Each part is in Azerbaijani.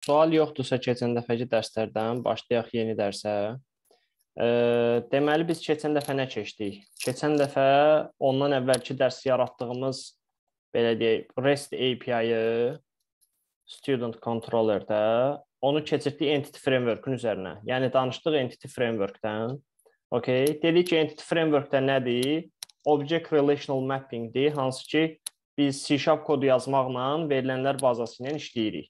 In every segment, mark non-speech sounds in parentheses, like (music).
Sual yoxdursa keçən dəfəki dərslərdən başlayaq yeni dərsə. E, deməli biz keçən dəfə nə keçdik? Keçən dəfə ondan əvvəlki dərs yaratdığımız belə deyək, REST API-ı student controllerdə onu keçirdik entity framework-un üzərinə. Yəni danışdıq entity framework-dən. Okay, dedik ki, entity framework-də nədir? Object relational mapping-dir, hansı ki biz C# kodu yazmaqla verilənlər bazası ilə işləyirik.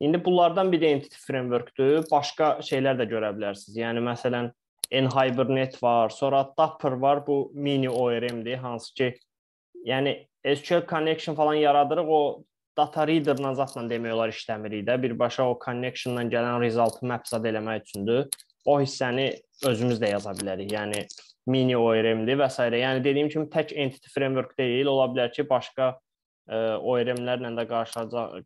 İndi bunlardan biri entity frameworkdür. Başqa şeylər də görə bilərsiniz. Yəni məsələn Enhibernet var, sonra Dapper var. Bu mini ORM-dir, hansı ki yəni SQL connection falan yaradırıq. O data reader-la zətlə demək olar işləmirik də. Birbaşa o connection-dan gələn result-ı məqsəd eləmək üçündür. O hissəni özümüz də yaza bilərik. Yəni mini ORM-dir və s. Yəni dediyim kimi tək entity framework deyil, ola bilər ki, başqa ORM-lərlə də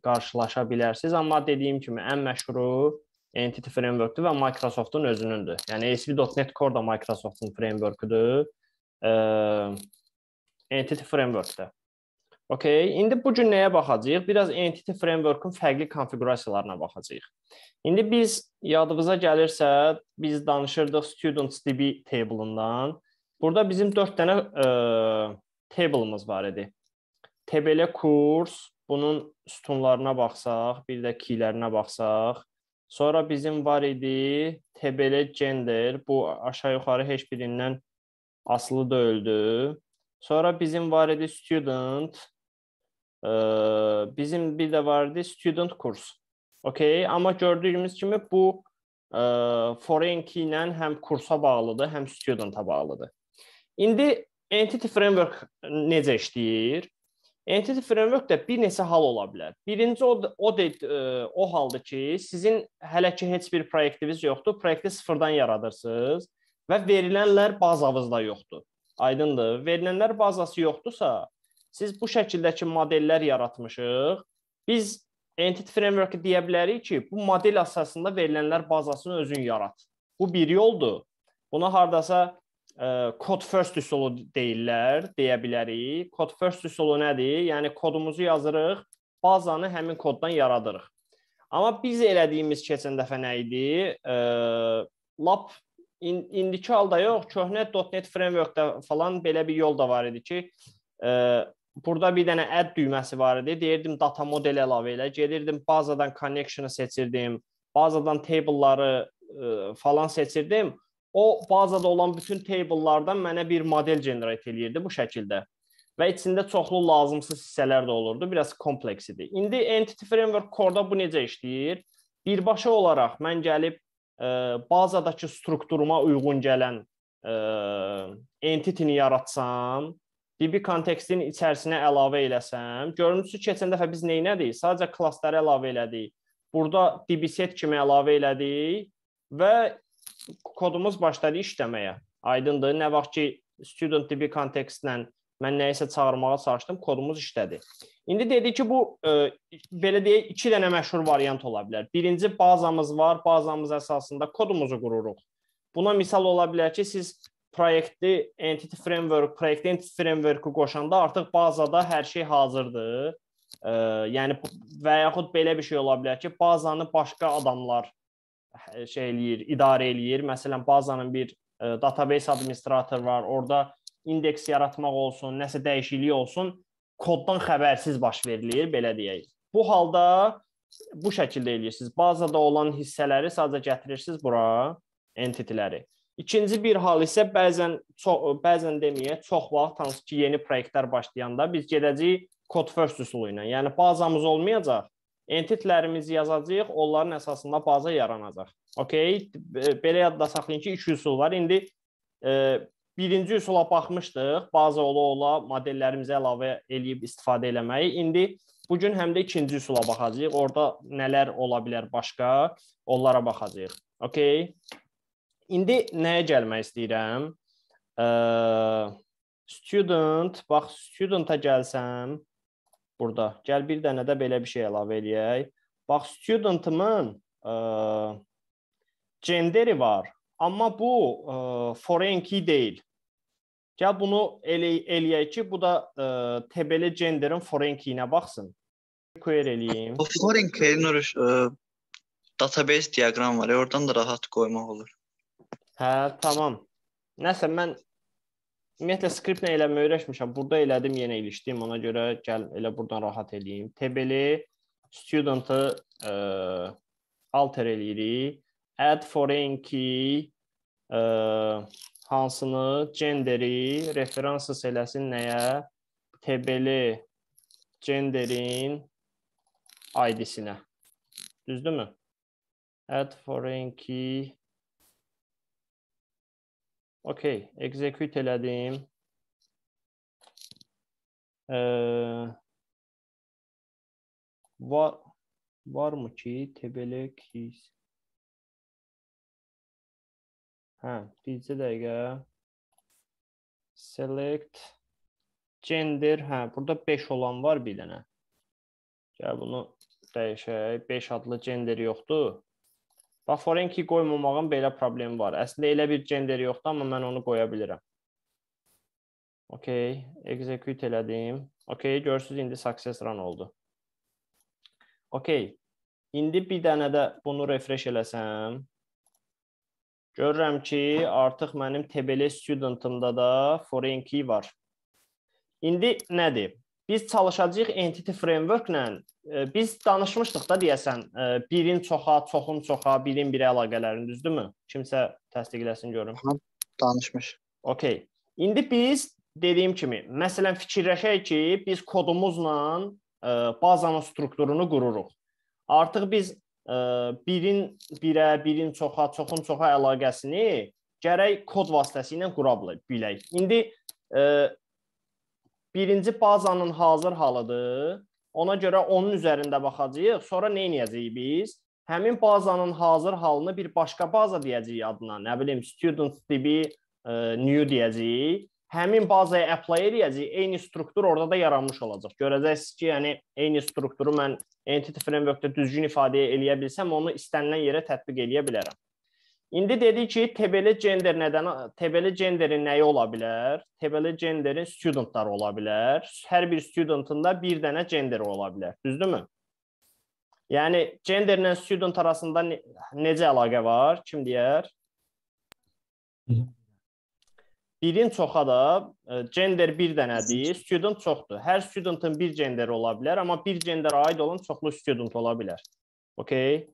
qarşılaşa bilərsiniz, amma dediyim kimi ən məşhuru Entity Framework-dür və Microsoft-un özünündür. Yəni ASP.NET Core da Microsoft-un framework-üdür. Entity Framework-də. Okay, indi bu gün nəyə baxacağıq? Biraz Entity Framework-un fərqli konfiqurasiyalarına baxacağıq. İndi biz yadınıza gəlirsə, biz danışırdıq Students DB table-ından. Burada bizim 4 dənə ə, table-ımız var idi. TBL kurs, bunun sütunlarına baxsaq, bir də kiylərinə baxsaq, sonra bizim var idi TBL gender, bu aşağı-yuxarı heç birindən asılı deyildi. Sonra bizim var idi student, bizim bir də var idi student kurs. Okay, amma gördüyümüz kimi bu ə, foreign key ilə həm kursa bağlıdır, həm studenta bağlıdır. İndi entity framework necə işləyir? Entity framework-də bir neçə hal ola bilər. Birinci o o, e, o haldır ki, sizin hələ ki heç bir proyektiniz yoxdur, proyekti sıfırdan yaradırsınız və verilənlər bazanızda yoxdur. Aydındır? Verilənlər bazası yoxdursa, siz bu şəkildəki modellər yaratmışıq. Biz entity framework-ı deyə bilərik ki, bu model əsasında verilənlər bazasını özün yarat. Bu bir yoldur. Buna hardasa kod first üsulu deyirlər, deyə bilərik. Kod first üsulu nədir? Yəni kodumuzu yazırıq, bazanı həmin koddan yaradırıq. Amma biz elədiyimiz keçən dəfə nə idi? E, lap in, indiki halda yox, köhnə .NET frameworkdə falan belə bir yol da var idi ki, e, burada bir dənə add düyməsi var idi. Deyirdim data model əlavə elə, gedirdim bazadan connection-ı seçirdim, bazadan table-ları e, falan seçirdim o bazada olan bütün table'lardan mənə bir model generate eləyirdi bu şəkildə. Və içində çoxlu lazımsız hissələr də olurdu. Biraz kompleks idi. İndi Entity Framework Core-da bu necə işləyir? Birbaşa olaraq mən gəlib e, bazadakı strukturuma uyğun gələn e, entity-ni yaratsam, DB kontekstin içərisinə əlavə eləsəm, görünüşü keçən dəfə biz nə etdik? Sadəcə klassları əlavə elədik. Burada DB set kimi əlavə elədik və kodumuz başladı işləməyə. Aydındır. Nə vaxt ki student DB kontekstlə mən nəyisə çağırmağa çalışdım, kodumuz işlədi. İndi dedik ki, bu e, belə deyək, 2 dənə məşhur variant ola bilər. Birinci bazamız var, bazamız əsasında kodumuzu qururuq. Buna misal ola bilər ki, siz proyektli entity framework, proyekt entity framework-u qoşanda artıq bazada hər şey hazırdır. E, yəni və yaxud belə bir şey ola bilər ki, bazanı başqa adamlar şey eləyir, idarə eləyir. Məsələn, bazanın bir e, database administrator var. Orda indeks yaratmaq olsun, nəsə dəyişiklik olsun, koddan xəbərsiz baş verilir, belə deyək. Bu halda bu şəkildə eləyirsiniz. Bazada olan hissələri sadəcə gətirirsiniz bura, entitiləri. İkinci bir hal isə bəzən çox bəzən deməyə, çox vaxt hansı ki, yeni layihələr başlayanda biz gedəcəyik kod first üsulu ilə. Yəni bazamız olmayacaq entitlərimizi yazacağıq, onların əsasında baza yaranacaq. Okay? Belə yadda saxlayın ki, iki üsul var. İndi e, birinci üsula baxmışdıq, baza ola-ola modellərimizə əlavə eləyib istifadə eləməyi. İndi bu gün həm də ikinci üsula baxacağıq. Orda nələr ola bilər başqa, onlara baxacağıq. Okay? İndi nəyə gəlmək istəyirəm? Ə, e, student, bax studenta gəlsəm, burada. Gəl bir dənə də belə bir şey əlavə eləyək. Bax, studentımın ə, e, genderi var, amma bu ə, e, foreign key deyil. Gəl bunu elə eləyək ki, bu da ə, e, təbəli genderin foreign key-inə baxsın. Query eləyim. O foreign key-nin database diaqramı var. Oradan da rahat qoymaq olur. Hə, tamam. Nəsə mən Ümumiyyətlə skriptlə elə öyrəşmişəm. Burada elədim, yenə ilişdim. Ona görə gəl elə burdan rahat eləyim. Table-i student-ı ə, e, alter eləyirik. Add foreign key ə, hansını, genderi, referansı eləsin nəyə? Table-i genderin ID-sinə. Düzdürmü? Add foreign key Okay, execute elədim. Ee, euh, var, var mı ki tebele keys? Hə, bircə dəqiqə. Select gender, hə, burada 5 olan var bir dənə. Gəl bunu dəyişək. 5 adlı gender yoxdur. Bax Forenki qoymamağın belə problemi var. Əslində elə bir gender yoxdur, amma mən onu qoya bilirəm. Okay, execute elədim. Okay, görürsüz indi success run oldu. Okay. İndi bir dənə də bunu refresh eləsəm, Görürəm ki, artıq mənim TBL studentimdə da foreign key var. İndi nədir? biz çalışacağıq entity framework-lə. E, biz danışmışdıq da deyəsən, e, birin çoxa, çoxun çoxa, birin birə əlaqələrini, düzdürmü? Kimsə təsdiqləsin görüm. Hə, danışmış. Okay. İndi biz dediyim kimi, məsələn fikirləşək ki, biz kodumuzla e, bazanın strukturunu qururuq. Artıq biz birin birə, birin çoxa, çoxun çoxa əlaqəsini gərək kod vasitəsilə qura bilək. İndi birinci bazanın hazır halıdır. Ona görə onun üzərində baxacağıq. Sonra nə edəcəyik biz? Həmin bazanın hazır halını bir başqa baza deyəcəyik adına. Nə bilim, students DB e, new deyəcəyik. Həmin bazaya apply edəcəyik. Eyni struktur orada da yaranmış olacaq. Görəcəksiniz ki, yəni eyni strukturu mən entity frameworkdə düzgün ifadə eləyə bilsəm, onu istənilən yerə tətbiq eləyə bilərəm. İndi dedik ki, TBL gender nədən TBL genderin nəyi ola bilər? TBL genderin studentları ola bilər. Hər bir studentın da bir dənə genderi ola bilər. Düzdürmü? Yəni genderlə student arasında ne necə əlaqə var? Kim deyər? Birin çoxa da e, gender bir dənədir, student çoxdur. Hər studentın bir genderi ola bilər, amma bir genderə aid olan çoxlu student ola bilər. Okay?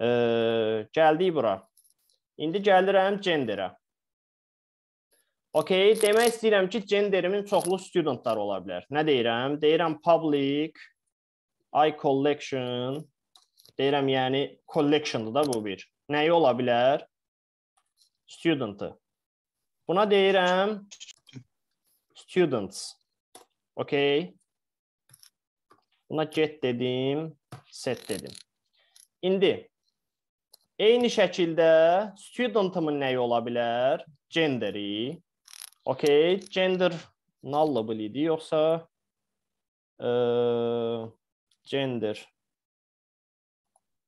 Ə, e, gəldik bura. İndi gəlirəm genderə. Okay, demək istəyirəm ki, genderimin çoxlu studentlar ola bilər. Nə deyirəm? Deyirəm public i collection deyirəm, yəni collection-dır da bu bir. Nəyi ola bilər? Student-ı. Buna deyirəm students. Okay. Buna get dedim, set dedim. İndi Eyni şəkildə studentımın nəyi ola bilər? Genderi. Okay, gender nullable idi yoxsa e, gender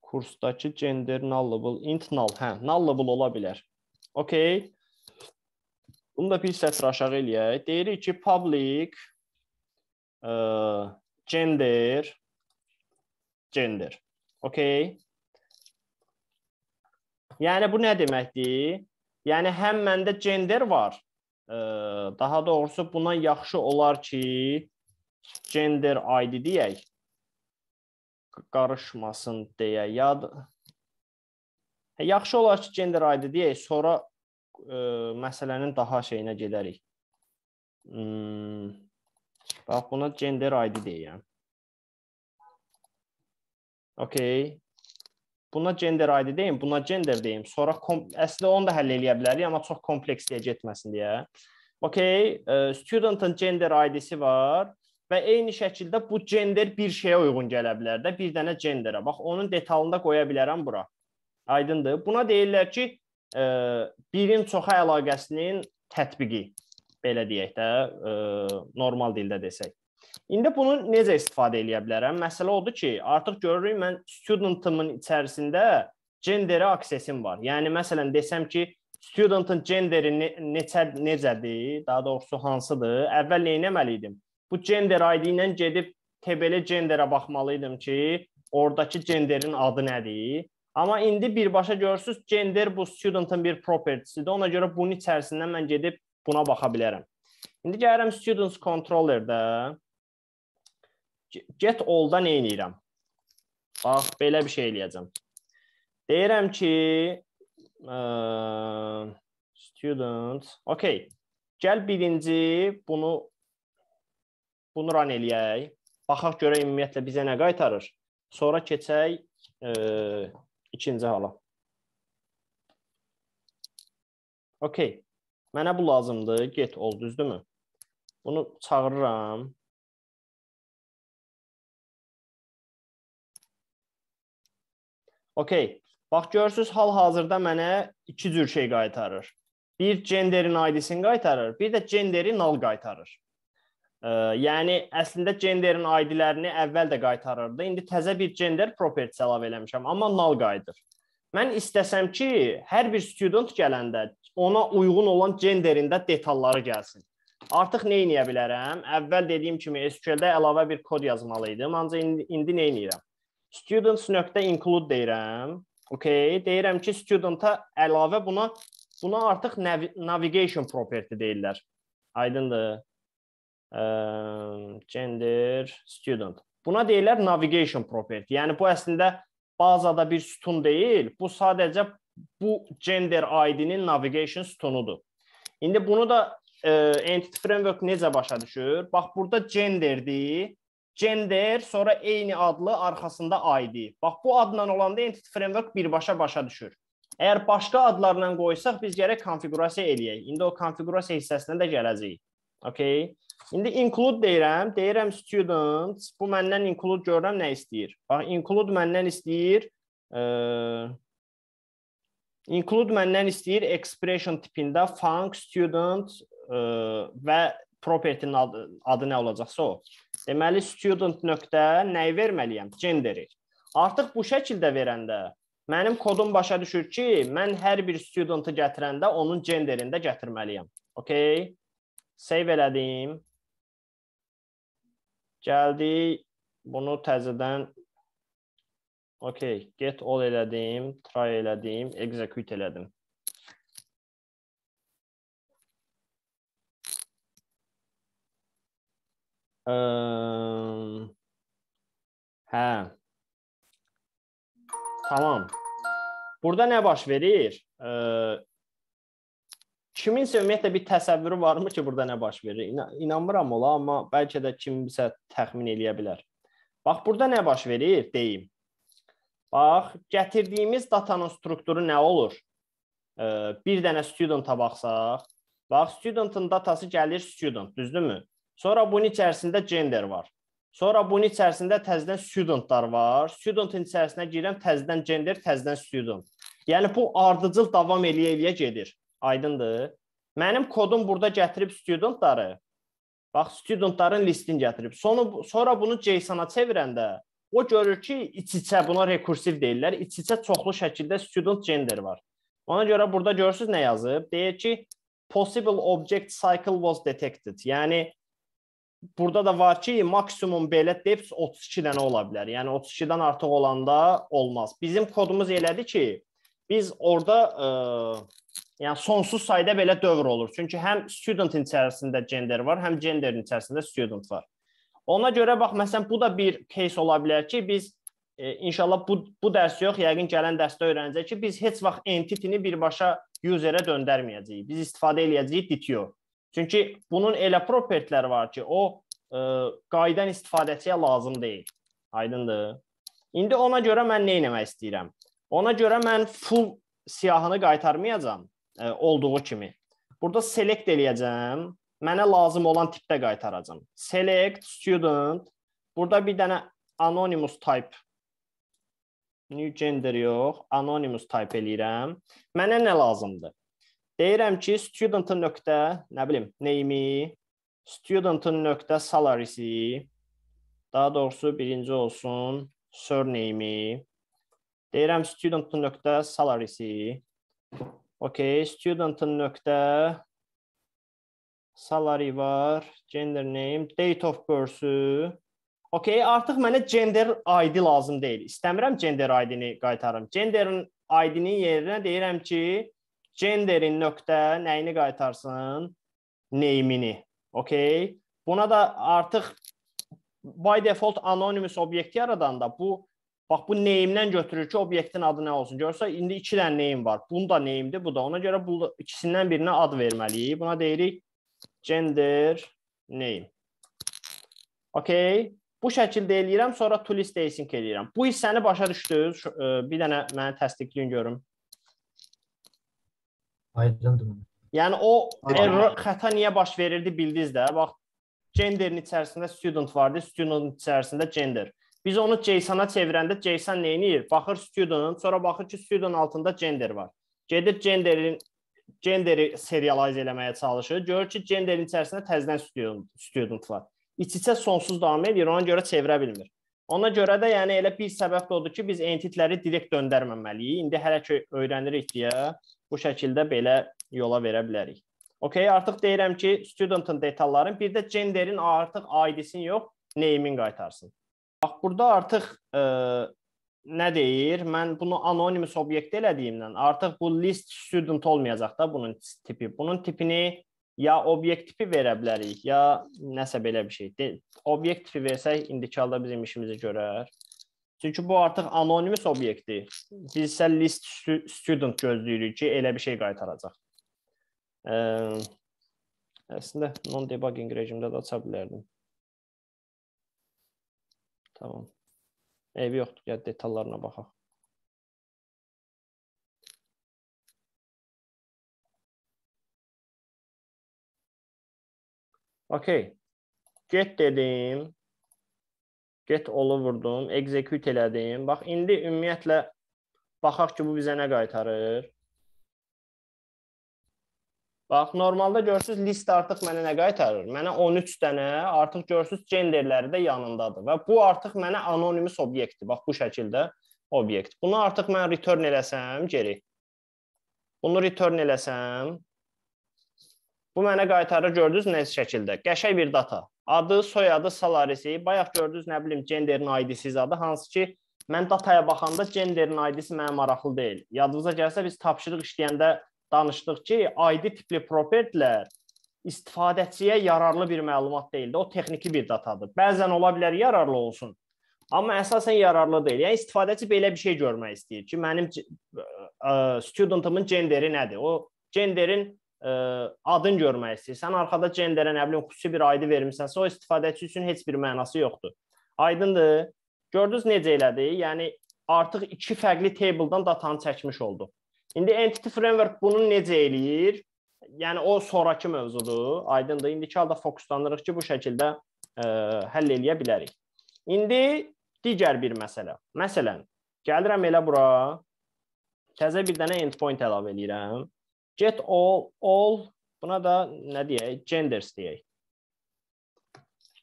kursdakı gender nullable int null, hə, nullable ola bilər. Okay. Bunu da bir sətr aşağı eləyək. Deyirik ki, public e, gender gender. Okay. Yəni bu nə deməkdir? Yəni həm məndə gender var. Daha doğrusu buna yaxşı olar ki, gender ID deyək. Qarışmasın deyə yad. Hə, yaxşı olar ki, gender ID deyək, sonra ə, e, məsələnin daha şeyinə gedərik. Hmm. Bax buna gender ID deyəm. Okay. Buna gender ID deyim, buna gender deyim. Sonra əslində onu da həll eləyə bilərik, amma çox kompleksliyə getməsin deyə. Okay, e, studentın gender ID-si var və eyni şəkildə bu gender bir şeyə uyğun gələ bilər də, bir dənə genderə. Bax, onun detalını da qoya bilərəm bura. Aydındır? Buna deyirlər ki, e, birin çoxa əlaqəsinin tətbiqi belə deyək də, e, normal dildə desək. İndi bunu necə istifadə eləyə bilərəm? Məsələ odur ki, artıq görürük mən studentımın içərisində genderə aksesim var. Yəni məsələn desəm ki, studentın genderi neçə necədir? Daha doğrusu hansıdır? Əvvəl nə etməli idim? Bu gender ID ilə gedib TBL genderə baxmalı idim ki, ordakı genderin adı nədir? Amma indi birbaşa görürsüz, gender bu studentın bir propertysidir. Ona görə bunun içərisindən mən gedib buna baxa bilərəm. İndi gəlirəm students controller-də get all-da nə edirəm? Bax, ah, belə bir şey eləyəcəm. Deyirəm ki, ə, student, okay. Gəl birinci bunu bunu ran eləyək. Baxaq görək ümumiyyətlə bizə nə qaytarır. Sonra keçək ə, ikinci hala. Okay. Mənə bu lazımdır. Get ol, düzdürmü? Bunu çağırıram. Okey. Bax görürsüz, hal-hazırda mənə iki cür şey qaytarır. Bir genderin ID-sini qaytarır, bir də genderi null qaytarır. E, yəni əslində genderin ID-lərini əvvəl də qaytarırdı. İndi təzə bir gender property əlavə eləmişəm, amma null qayıdır. Mən istəsəm ki, hər bir student gələndə ona uyğun olan genderində detalları gəlsin. Artıq nə edə bilərəm? Əvvəl dediyim kimi SQL-də əlavə bir kod yazmalı idim, ancaq indi, indi nə edirəm? students.include deyirəm. Okay, deyirəm ki, studenta əlavə buna buna artıq nav navigation property deyirlər. Aydındır? Ə, gender student. Buna deyirlər navigation property. Yəni bu əslində bazada bir sütun deyil. Bu sadəcə bu gender ID-nin navigation sütunudur. İndi bunu da e, entity framework necə başa düşür? Bax burada genderdir gender, sonra eyni adlı, arxasında ID. Bax bu adla olanda entity framework birbaşa başa düşür. Əgər başqa adlarla qoysaq, biz gərək konfiqurasiya eləyək. İndi o konfiqurasiya hissəsinə də gələcəyik. Okay? İndi include deyirəm, deyirəm students, bu məndən include görürəm nə istəyir. Bax include məndən istəyir ə, e, include məndən istəyir expression tipində func student ə, e, və property-nin adı, adı nə olacaqsa o. Deməli student nöqtə nəyi verməliyəm? Genderi. Artıq bu şəkildə verəndə mənim kodum başa düşür ki, mən hər bir studentu gətirəndə onun genderində gətirməliyəm. Okay? Save elədim. Gəldik bunu təzədən Okay, get all elədim, try elədim, execute elədim. Iı, hə. Tamam. Burada nə baş verir? Iı, kiminsə ümumiyyətlə bir təsəvvürü varmı ki, burada nə baş verir? İna inanmıram ola, amma bəlkə də kimsə təxmin eləyə bilər. Bax, burada nə baş verir deyim. Bax, gətirdiyimiz datanın strukturu nə olur? Bir dənə student-a baxsaq, bax, student-ın datası gəlir student, düzdürmü? Sonra bunun içərisində gender var. Sonra bunun içərisində təzədən studentlar var. Studentin içərisinə girəm təzədən gender, təzədən student. Yəni bu ardıcıl davam eləyə-eləyə gedir. Aydındır? Mənim kodum burada gətirib studentları. Bax studentların listini gətirib. Sonu sonra bunu JSON-a çevirəndə o görür ki, iç-içə buna rekursiv deyirlər. İç-içə çoxlu şəkildə student gender var. Ona görə burada görürsüz nə yazıb? Deyir ki, possible object cycle was detected. Yəni burada da var ki, maksimum belə depth 32 dənə ola bilər. Yəni 32-dən artıq olanda olmaz. Bizim kodumuz elədir ki, biz orada ə, e, yəni sonsuz sayda belə dövr olur. Çünki həm studentin içərisində gender var, həm genderin içərisində student var. Ona görə bax məsələn bu da bir case ola bilər ki, biz e, inşallah bu bu dərs yox, yəqin gələn dərsdə öyrənəcək ki, biz heç vaxt entity-ni birbaşa userə döndərməyəcəyik. Biz istifadə eləyəcəyik DTO. Çünki bunun elə propertləri var ki, o ə, e, qaydan istifadəçiyə lazım deyil. Aydındır? İndi ona görə mən nə etmək istəyirəm? Ona görə mən full siyahını qaytarmayacağam ə, e, olduğu kimi. Burada select eləyəcəm. Mənə lazım olan tipdə qaytaracam. Select student. Burada bir dənə anonymous type new gender yox, anonymous type eləyirəm. Mənə nə lazımdır? Deyirəm ki, studentın nöqtə, nə bilim, neymi, studentın nöqtə salarisi, daha doğrusu birinci olsun surname-i. Deyirəm studentın nöqtə salarisi. Okay, studentın nöqtə salary var, gender name, date of birth-ü. Okay, artıq mənə gender ID lazım deyil. İstəmirəm gender ID-ni qaytarım. Genderin ID-nin yerinə deyirəm ki, Genderin nöqtə nəyini qaytarsın? Neyimini. Okay? Buna da artıq by default anonymous obyekti yaradanda bu bax bu neyimdən götürür ki, obyektin adı nə olsun. Görsə indi 2 dənə neyim var. Bunda neyimdir, bu da. Ona görə bu ikisindən birinə ad verməliyik. Buna deyirik gender name. Okay? Bu şəkildə eləyirəm, sonra to list async eləyirəm. Bu hissəni başa düşdünüz? E, bir dənə məni təsdiqləyin görüm. Aydındır. Yəni o error xəta niyə baş verirdi bildiniz də. Bax genderin içərisində student vardı, student içərisində gender. Biz onu JSON-a çevirəndə JSON nə edir? Baxır student, sonra baxır ki, student altında gender var. Gedir genderin genderi serialize eləməyə çalışır. Görür ki, genderin içərisində təzədən student, student var. İç-içə sonsuz davam edir, ona görə çevirə bilmir. Ona görə də yəni elə bir səbəb də odur ki, biz entitləri direkt döndərməməliyik. İndi hələ ki öyrənirik deyə Bu şəkildə belə yola verə bilərik. Okay, artıq deyirəm ki, studentın detalların, bir də genderin artıq ID-sini yox, name-in qaytarsın. Bax, burada artıq e, nə deyir? Mən bunu anonimus obyekt elədiyimdən artıq bu list student olmayacaq da bunun tipi. Bunun tipini ya obyekt tipi verə bilərik, ya nəsə belə bir şey. De, obyekt tipi versək indiki halda bizim işimizi görər. Çünki bu artıq anonimis obyektdir. Biz isə list student gözləyirik ki, elə bir şey qaytaracaq. Ə, əslində non-debugging rejimdə də aça bilərdim. Tamam. Eybi yoxdur, gəl detallarına baxaq. Okay. Get dedim get all-u vurdum, execute elədim. Bax, indi ümumiyyətlə baxaq ki, bu bizə nə qaytarır. Bax, normalda görürsüz list artıq mənə nə qaytarır? Mənə 13 dənə, artıq görürsüz genderləri də yanındadır və bu artıq mənə anonimus obyektdir. Bax, bu şəkildə obyekt. Bunu artıq mən return eləsəm geri. Bunu return eləsəm Bu mənə qaytarır gördünüz necə şəkildə. Qəşəng bir data. Adı, soyadı, salarisi, bayaq gördünüz nə bilim genderin ID-siz adı, hansı ki mən dataya baxanda genderin ID-si mənə maraqlı deyil. Yadınıza gəlsə biz tapşırıq işləyəndə danışdıq ki, ID tipli propertilər istifadəçiyə yararlı bir məlumat deyil də, o texniki bir datadır. Bəzən ola bilər yararlı olsun, amma əsasən yararlı deyil. Yəni istifadəçi belə bir şey görmək istəyir ki, mənim ə, studentımın genderi nədir? O genderin ə, adın görmək istəyirsən, arxada genderə nə bilim xüsusi bir aydı vermisənsə, o istifadəçi üçün heç bir mənası yoxdur. Aydındır? Gördünüz necə elədi? Yəni artıq iki fərqli tabledan datanı çəkmiş olduq. İndi entity framework bunu necə eləyir? Yəni o sonrakı mövzudur. Aydındır? İndiki halda fokuslanırıq ki, bu şəkildə ə, həll eləyə bilərik. İndi digər bir məsələ. Məsələn, gəlirəm elə bura. Təzə bir dənə endpoint əlavə eləyirəm get all all buna da nə deyək? genders deyək.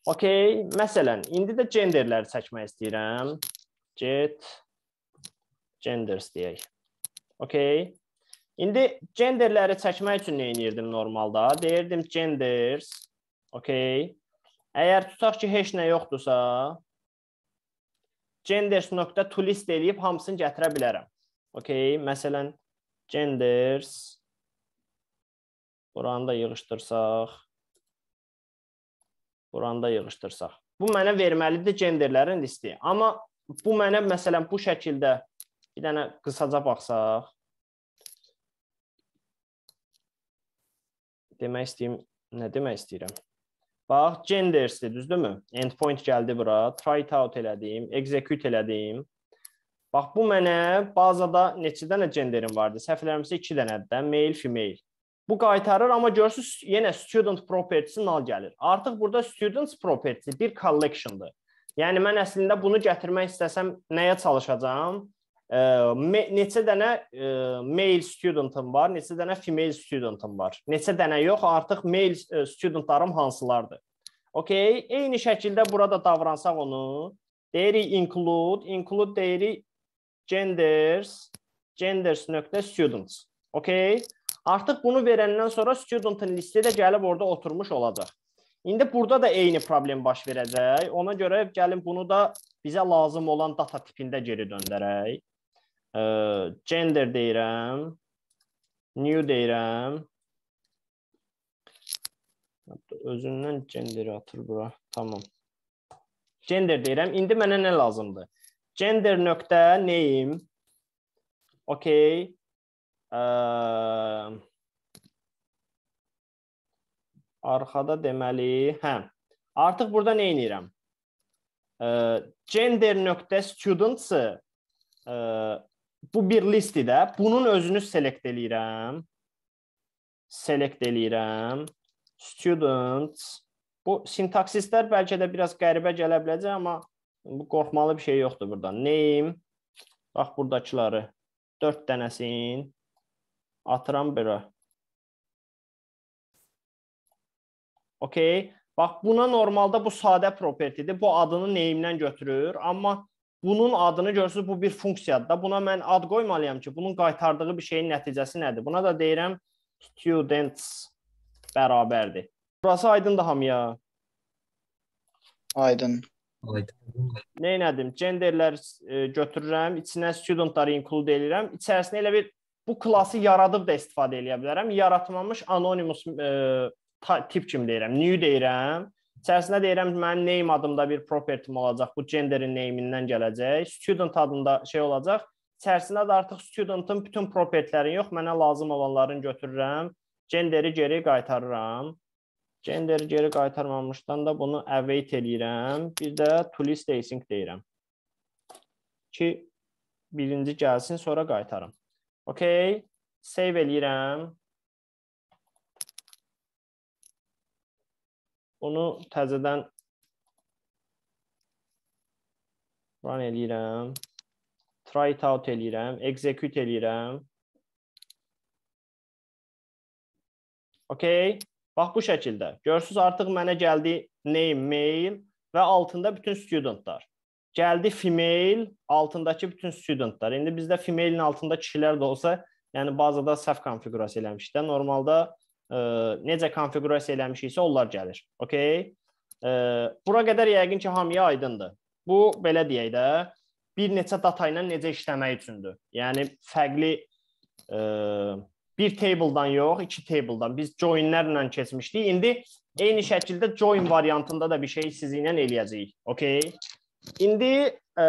Okay, məsələn, indi də genderləri çəkmək istəyirəm. Get genders deyək. Okay. İndi genderləri çəkmək üçün nə edirdim normalda? Deyirdim genders. Okay. Əgər tutaq ki, heç nə yoxdursa, genders.tolist eləyib hamısını gətirə bilərəm. Okay, məsələn, genders Buranı da yığışdırsaq. Buranı da yığışdırsaq. Bu mənə verməlidir genderlərin listi. Amma bu mənə məsələn bu şəkildə bir dənə qısaca baxsaq. Demək istəyim, nə demək istəyirəm? Bax, gendersdir, düzdürmü? Endpoint gəldi bura, try it out elədim, execute elədim. Bax, bu mənə bazada neçə dənə genderim vardı? Səhvlərimsə 2 dənədir də, male, female. Bu qaytarır, amma görürsüz, yenə student property null gəlir. Artıq burada students property bir collection-dır. Yəni mən əslində bunu gətirmək istəsəm nəyə çalışacağam? E, neçə dənə e, male studentim var, neçə dənə female studentim var. Neçə dənə yox, artıq male studentlarım hansılardır. Okay, eyni şəkildə burada davransaq onu, deyirik include, include deyirik genders, genders.students. Okay? Artıq bunu verəndən sonra student listi də gəlib orada oturmuş olacaq. İndi burada da eyni problem baş verəcək. Ona görə gəlin bunu da bizə lazım olan data tipində geri döndərək. Gender deyirəm, new deyirəm. Özündən genderi atır bura. Tamam. Gender deyirəm. İndi mənə nə lazımdır? Gender nöqtə name. Okay arxada deməli, hə. Artıq burada nə edirəm? gender.students bu bir listidə bunun özünü selekt eləyirəm. Selekt eləyirəm. Students bu sintaksistlər bəlkə də biraz qəribə gələ biləcək, amma bu qorxmalı bir şey yoxdur burada. Name bax burdakıları 4 dənəsin Atıram belə. Okay. Bax buna normalda bu sadə propertidir. Bu adını neyimdən götürür, amma bunun adını görürsüz bu bir funksiyadır da. Buna mən ad qoymalıyam ki, bunun qaytardığı bir şeyin nəticəsi nədir? Buna da deyirəm students bərabərdir. Burası aydın da hamıya. Aydın. Aydın. Nə edim? Genderlər e, götürürəm, içinə studentları include edirəm. İçərisinə elə bir bu klası yaradıb da istifadə eləyə bilərəm. Yaratmamış anonimus e, tip kimi deyirəm. New deyirəm. İçərisində deyirəm mənim name adımda bir property-m olacaq. Bu genderin name-indən gələcək. Student adında şey olacaq. İçərisində də artıq studentın bütün property-lərini yox, mənə lazım olanlarını götürürəm. Genderi geri qaytarıram. Genderi geri qaytarmamışdan da bunu await eləyirəm. Bir də to list async deyirəm. Ki birinci gəlsin, sonra qaytarım. Okey. Save eləyirəm. Onu təzədən run eləyirəm. Try it out eləyirəm, execute eləyirəm. Okay. Bax bu şəkildə. Görsüz artıq mənə gəldi name, mail və altında bütün studentlar. Gəldi female, altındakı bütün studentlar. İndi bizdə female-in altında kişilər də olsa, yəni bazada səhv konfiqurasiya eləmişik də. Normalda ə, e, necə konfiqurasiya eləmişiksə onlar gəlir. Okay? Ə, e, bura qədər yəqin ki, hamıya aydındır. Bu belə deyək də, bir neçə data ilə necə işləmək üçündür. Yəni fərqli ə, e, bir table'dan yox, iki table'dan. Biz join'lərlə keçmişdik. İndi eyni şəkildə join variantında da bir şey sizinlə eləyəcəyik. Okay? İndi e,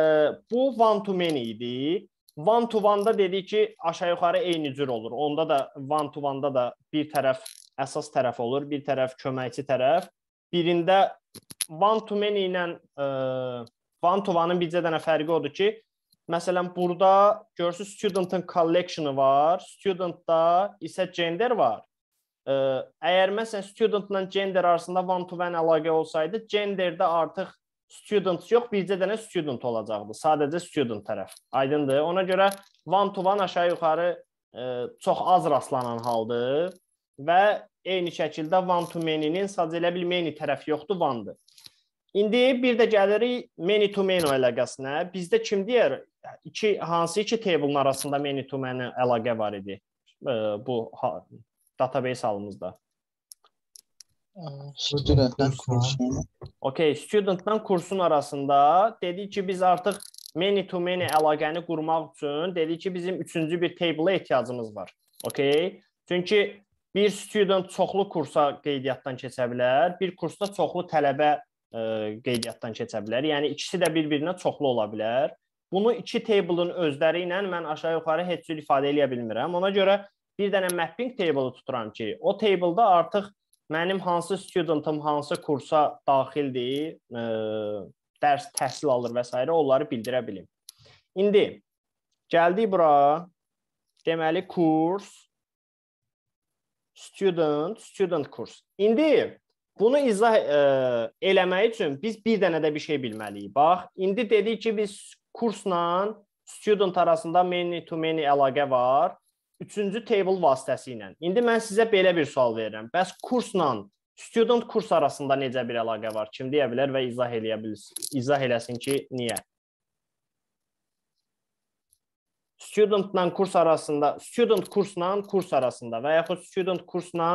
bu one to many idi. One to one-da dedik ki, aşağı yuxarı eyni cür olur. Onda da one to one-da da bir tərəf əsas tərəf olur, bir tərəf köməkçi tərəf. Birində one to many ilə e, one to one-ın bircə dənə fərqi odur ki, məsələn burada görürsüz studentın collection-ı var, studentda isə gender var. E, əgər məsələn studentla gender arasında one to one əlaqə olsaydı, genderdə artıq student yox, bircə dənə student olacaqdı. Sadəcə student tərəf. Aydındır? Ona görə one to one aşağı-yuxarı ə, e, çox az rastlanan haldır və eyni şəkildə one to many-nin sadəcə elə bil many tərəf yoxdur, one-dır. İndi bir də gəlirik many to many əlaqəsinə. Bizdə kim deyir iki hansı iki table'ın arasında many to many əlaqə var idi? E, bu database halımızda. Studentdən kursun. Okay, studentdan kursun arasında dedik ki, biz artıq many to many əlaqəni qurmaq üçün dedik ki, bizim üçüncü bir table-a ehtiyacımız var. Okay? Çünki bir student çoxlu kursa qeydiyyatdan keçə bilər, bir kursda çoxlu tələbə ə, e, qeydiyyatdan keçə bilər. Yəni ikisi də bir-birinə çoxlu ola bilər. Bunu iki table-ın özləri ilə mən aşağı-yuxarı heç cür ifadə eləyə bilmirəm. Ona görə bir dənə mapping table-ı tuturam ki, o table-da artıq Mənim hansı studentum hansı kursa daxildir, ə, e, dərs təhsil alır və s. onları bildirə bilim. İndi gəldik bura. Deməli kurs student, student kurs. İndi bunu izah ə, e, eləmək üçün biz bir dənə də bir şey bilməliyik. Bax, indi dedik ki, biz kursla student arasında many to many əlaqə var üçüncü table vasitəsilə. İndi mən sizə belə bir sual verirəm. Bəs kursla student kurs arasında necə bir əlaqə var? Kim deyə bilər və izah eləyə bilsin? İzah eləsin ki, niyə? Studentla kurs arasında, student kursla kurs arasında və yaxud student kursla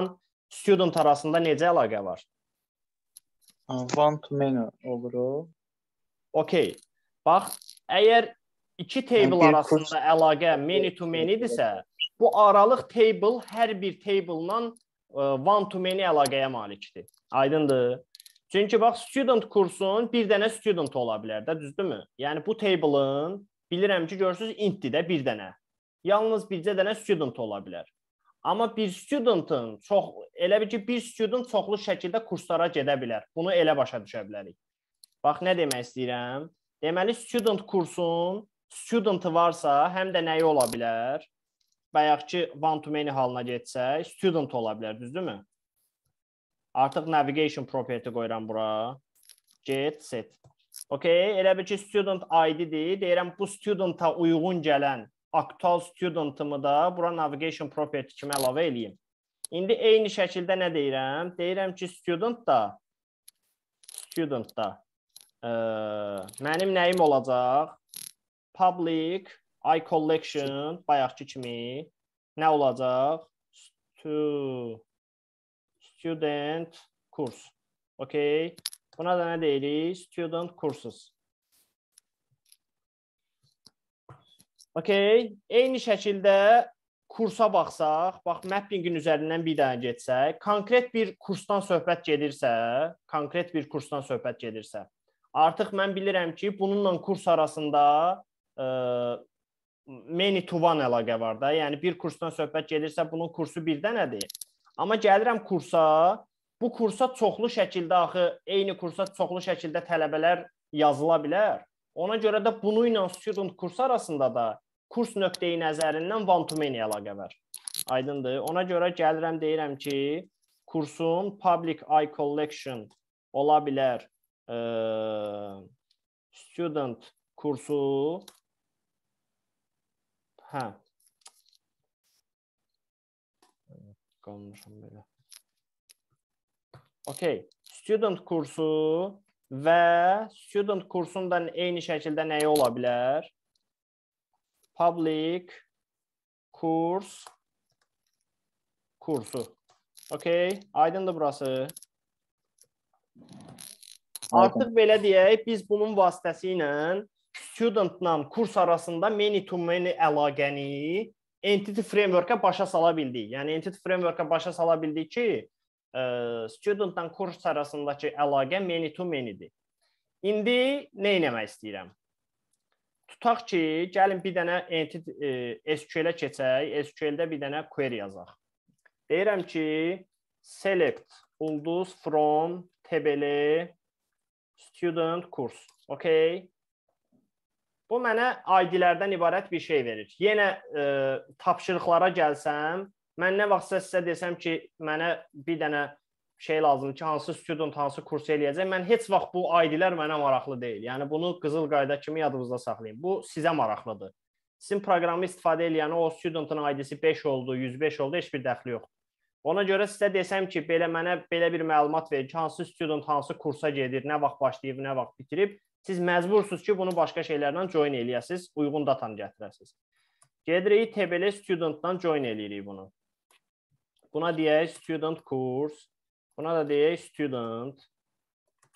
student arasında necə əlaqə var? One to many olur o. Okay. Bax, əgər iki table yəni, arasında kurs... əlaqə many to many-dirsə, Bu aralıq table hər bir table-la e, one to many əlaqəyə malikdir. Aydındır? Çünki bax student kursun bir dənə student ola bilər də, düzdürmü? Yəni bu table-ın bilirəm ki, görürsüz intdir də bir dənə. Yalnız bircə dənə student ola bilər. Amma bir studentın çox elə bir ki, bir student çoxlu şəkildə kurslara gedə bilər. Bunu elə başa düşə bilərik. Bax nə demək istəyirəm? Deməli student kursun studenti varsa, həm də nəyi ola bilər? bayaq ki one to many halına getsək, student ola bilər, düzdürmü? Artıq navigation property qoyuram bura. Get set. Okay, elə bil ki student ID-dir. Deyirəm bu studenta uyğun gələn aktual studentımı da bura navigation property kimi əlavə eləyim. İndi eyni şəkildə nə deyirəm? Deyirəm ki, student da student da ə, mənim nəyim olacaq? Public I collection bayaqki kimi nə olacaq? Stu student kurs. Okay? Buna da nə deyirik? Student courses. Okay? Eyni şəkildə kursa baxsaq, bax mappingin üzərindən bir dənə getsək, konkret bir kursdan söhbət gedirsə, konkret bir kursdan söhbət gedirsə, artıq mən bilirəm ki, bununla kurs arasında ə, meni to one əlaqə var da. Yəni bir kursdan söhbət gedirsə, bunun kursu birdə nədir? Amma gəlirəm kursa, bu kursa çoxlu şəkildə axı eyni kursa çoxlu şəkildə tələbələr yazıla bilər. Ona görə də bunu ilə student kursu arasında da kurs nöqteyi nəzərindən one to many əlaqə var. Aydındır? Ona görə gəlirəm deyirəm ki, kursun public eye collection ola bilər. Ə, student kursu Ha. Qalmışam belə. Okay. Student kursu və student kursundan eyni şəkildə nəyi ola bilər? Public kurs kursu. Okay, aydındır burası. Artıq belə deyək, biz bunun vasitəsi ilə studentla kurs arasında many to many əlaqəni entity framework-a başa sala bildik. Yəni entity framework-a başa sala bildik ki, ə, e, studentla kurs arasındakı əlaqə many to many-dir. İndi nə etmək istəyirəm? Tutaq ki, gəlin bir dənə entity e, SQL-ə keçək. SQL-də bir dənə query yazaq. Deyirəm ki, select ulduz from table student kurs. Okay? Bu mənə ID-lərdən ibarət bir şey verir. Yenə e, tapşırıqlara gəlsəm, mən nə vaxtsa sizə desəm ki, mənə bir dənə şey lazımdır ki, hansı student hansı kurs eləyəcək, mən heç vaxt bu ID-lər mənə maraqlı deyil. Yəni bunu qızıl qayda kimi yadınızda saxlayın. Bu sizə maraqlıdır. Sizin proqramı istifadə eləyən o studentin ID-si 5 oldu, 105 oldu, heç bir dəxli yoxdur. Ona görə sizə desəm ki, belə mənə belə bir məlumat verin ki, hansı student hansı kursa gedir, nə vaxt başlayıb, nə vaxt bitirib, Siz məcbursunuz ki, bunu başqa şeylərlə join eləyəsiz, uyğun datanı gətirəsiz. Gedirik TBL studentdan join eləyirik bunu. Buna deyək student kurs, buna da deyək student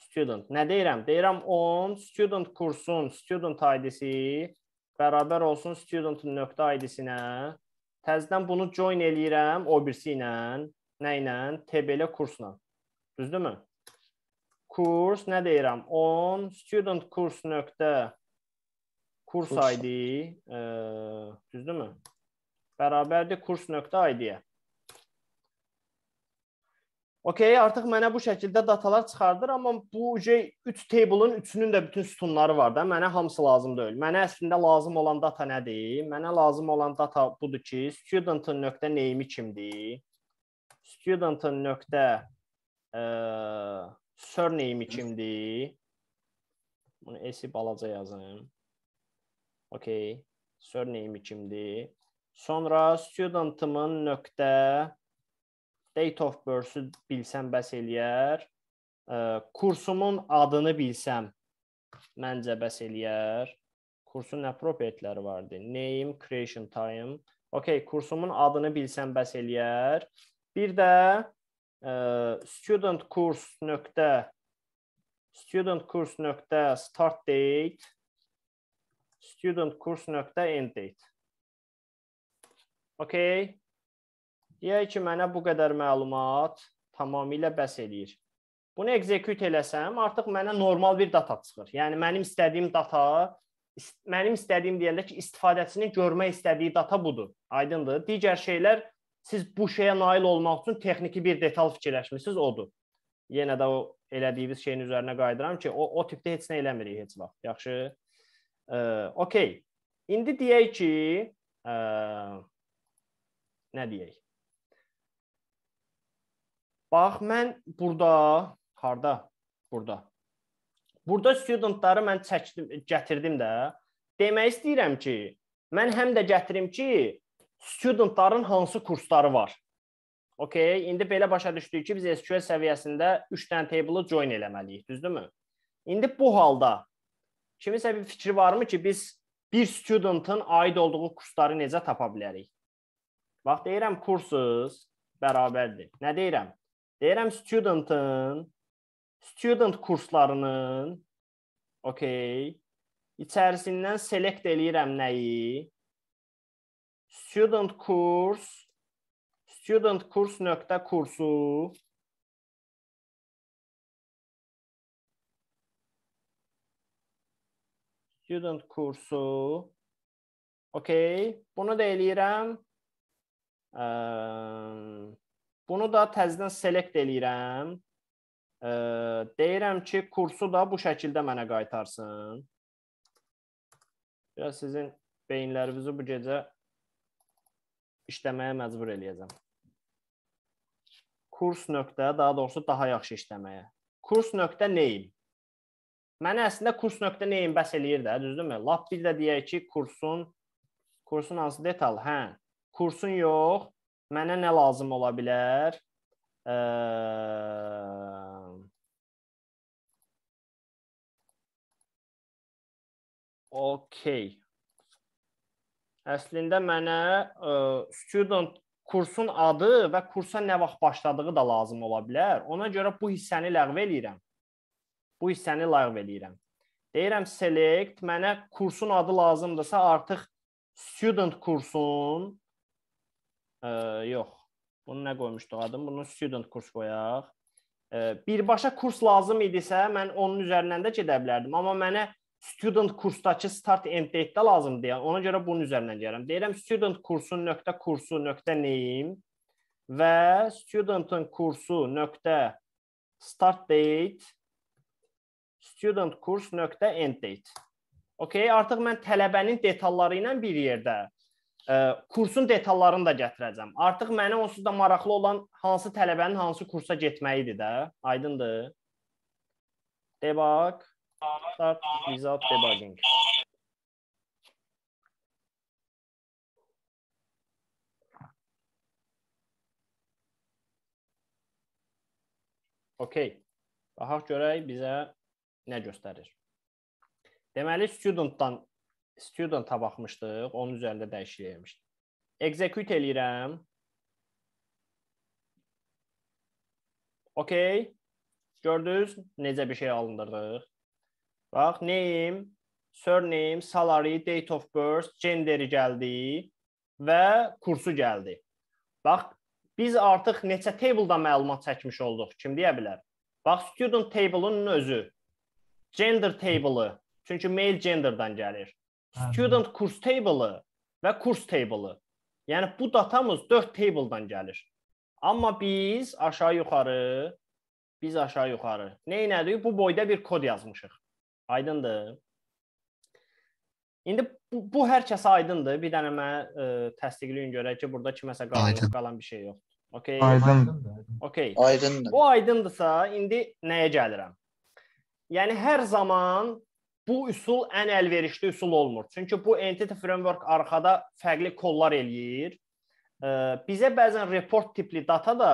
student. Nə deyirəm? Deyirəm 10 student kursun student ID-si bərabər olsun studentun nöqtə ID-sinə. Təzədən bunu join eləyirəm o birisi ilə, nə ilə? TBL kursla. Düzdürmü? kurs nə deyirəm? 10 student kurs nöqtə kurs ID, e, düzdürmü? Bərabərdir kurs nöqtə ID-yə. Okay, artıq mənə bu şəkildə datalar çıxardır, amma bu şey 3 table-ın üçünün də bütün sütunları var da, mənə hamısı lazım deyil. Mənə əslində lazım olan data nədir? Mənə lazım olan data budur ki, studentın nöqtə neyimi kimdir? Studentın nöqtə ə, e, Surname kimdir? Bunu esi balaca yazım. Okay. Surname kimdir? Sonra studentımın nöqtə date of birth-ü bilsəm bəs eləyər. Kursumun adını bilsəm məncə bəs eləyər. Kursun nə proprietləri vardı? Name, creation time. Okay, kursumun adını bilsəm bəs eləyər. Bir də studentcourse э, nöqtə studentcourse nöqtə start date studentcourse nöqtə end date. Okay. Deyək ki, mənə bu qədər məlumat tamamilə bəs eləyir. Bunu execute eləsəm, artıq mənə normal bir data çıxır. Yəni mənim istədiyim data, mənim istədiyim deyəndə ki, istifadəçinin görmək istədiyi data budur. Aydındır? Digər şeylər siz bu şeyə nail olmaq üçün texniki bir detal fikirləşmisiniz, odur. Yenə də o elədiyiniz şeyin üzərinə qayıdıram ki, o o tipdə heç nə eləmirik heç vaxt. Yaxşı? E, okay. İndi deyək ki, e, nə deyək? Bax mən burada, harda? Burada. Burada studentları mən çəkdim, gətirdim də. Demək istəyirəm ki, mən həm də gətirim ki, studentların hansı kursları var? Okay, indi belə başa düşdük ki, biz SQL səviyyəsində 3 dənə table-ı join eləməliyik, düzdürmü? İndi bu halda kimisə bir fikri varmı ki, biz bir studentın aid olduğu kursları necə tapa bilərik? Bax deyirəm kursuz bərabərdir. Nə deyirəm? Deyirəm studentın student kurslarının okay, içərisindən select eləyirəm nəyi? student kurs student kurs nöqtə kursu student kursu okey bunu da eləyirəm bunu da təzədən select eləyirəm deyirəm ki kursu da bu şəkildə mənə qaytarsın biraz sizin beyinlərinizi bu gecə işləməyə məcbur eləyəcəm. Kurs nöqtə, daha doğrusu daha yaxşı işləməyə. Kurs nöqtə neyim? Mənə əslində kurs nöqtə neyim bəs eləyir də, düzdürmü? Lap bir də deyək ki, kursun kursun hansı detal? Hə, kursun yox. Mənə nə lazım ola bilər? Ə... Okey. Əslində mənə ə, e, student kursun adı və kursa nə vaxt başladığı da lazım ola bilər. Ona görə bu hissəni ləğv eləyirəm. Bu hissəni ləğv eləyirəm. Deyirəm select mənə kursun adı lazımdırsa artıq student kursun ə, e, yox. Bunu nə qoymuşduq adını? Bunu student kurs qoyaq. Ə, e, birbaşa kurs lazım idisə mən onun üzərindən də gedə bilərdim, amma mənə student kursdakı start end date-də lazımdır. Yəni ona görə bunun üzərindən gəlirəm. Deyirəm student kursu nöqtə kursu nöqtə name və studentin kursu nöqtə start date student kurs nöqtə end date. Okay, artıq mən tələbənin detalları ilə bir yerdə ə, e, kursun detallarını da gətirəcəm. Artıq mənə onsuz da maraqlı olan hansı tələbənin hansı kursa getməyidir də. Aydındır? De bax start without debugging. Okay. Baxaq görək bizə nə göstərir. Deməli studentdan studenta baxmışdıq, onun üzərində dəyişiklik etmişdik. Execute eləyirəm. Okay. Gördünüz necə bir şey alındırdıq? Bax, name, surname, salary, date of birth, genderi gəldi və kursu gəldi. Bax, biz artıq neçə table-da məlumat çəkmiş olduq, kim deyə bilər? Bax, student table-ının özü gender table-ı, çünki mail gender-dan gəlir. Hə, hə. Student kurs table-ı və kurs table-ı. Yəni bu datamız 4 table-dan gəlir. Amma biz aşağı yuxarı biz aşağı yuxarı. Nə etdik? Bu boyda bir kod yazmışıq. Aydındır. İndi bu, bu hər kəsə aydındır. Bir dənə mənə ə, e, təsdiqləyin görək ki, burada kiməsə qalıb qalan bir şey yoxdur. Okay. Aydındır. Okay. Aydındır. Bu aydındırsa, indi nəyə gəlirəm? Yəni hər zaman bu üsul ən əlverişli üsul olmur. Çünki bu entity framework arxada fərqli kollar eləyir. E, bizə bəzən report tipli data da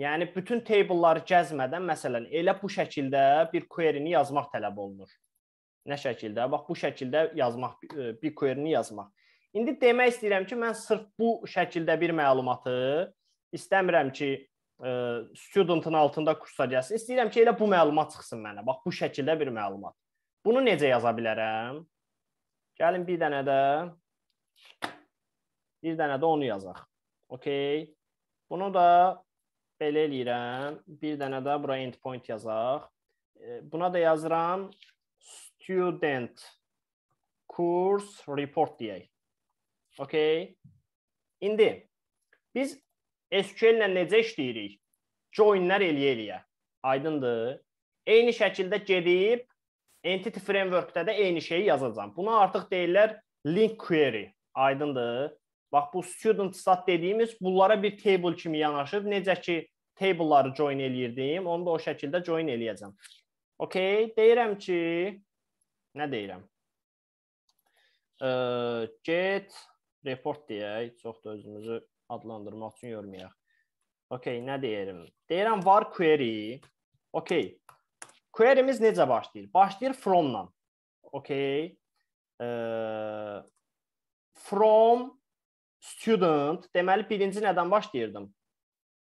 Yəni bütün table'ları gəzmədən məsələn elə bu şəkildə bir query-ni yazmaq tələb olunur. Nə şəkildə? Bax bu şəkildə yazmaq e, bir query-ni yazmaq. İndi demək istəyirəm ki, mən sırf bu şəkildə bir məlumatı istəmirəm ki, e, studentın altında kursa gəlsin. İstəyirəm ki, elə bu məlumat çıxsın mənə. Bax bu şəkildə bir məlumat. Bunu necə yaza bilərəm? Gəlin bir dənə də bir dənə də onu yazaq. Okay. Bunu da belə eləyirəm. Bir dənə də bura endpoint yazaq. E, buna da yazıram student kurs report deyək. Okay? İndi biz SQL ilə necə işləyirik? Join-lər eləyə eləyə. Aydındır? Eyni şəkildə gedib entity framework-də də eyni şeyi yazacağam. Buna artıq deyirlər link query. Aydındır? Bax bu student stat dediyimiz bunlara bir table kimi yanaşır. Necə ki table'ları join eləyirdim, onu da o şəkildə join eləyəcəm. Okay, deyirəm ki, nə deyirəm? Ee, get report deyək, çox da özümüzü adlandırmaq üçün yormayaq. Okay, nə deyirəm? Deyirəm var query. Okay. Query'miz necə başlayır? Başlayır from-la. Okay. Ee, from student deməli birinci nədən başlayırdım?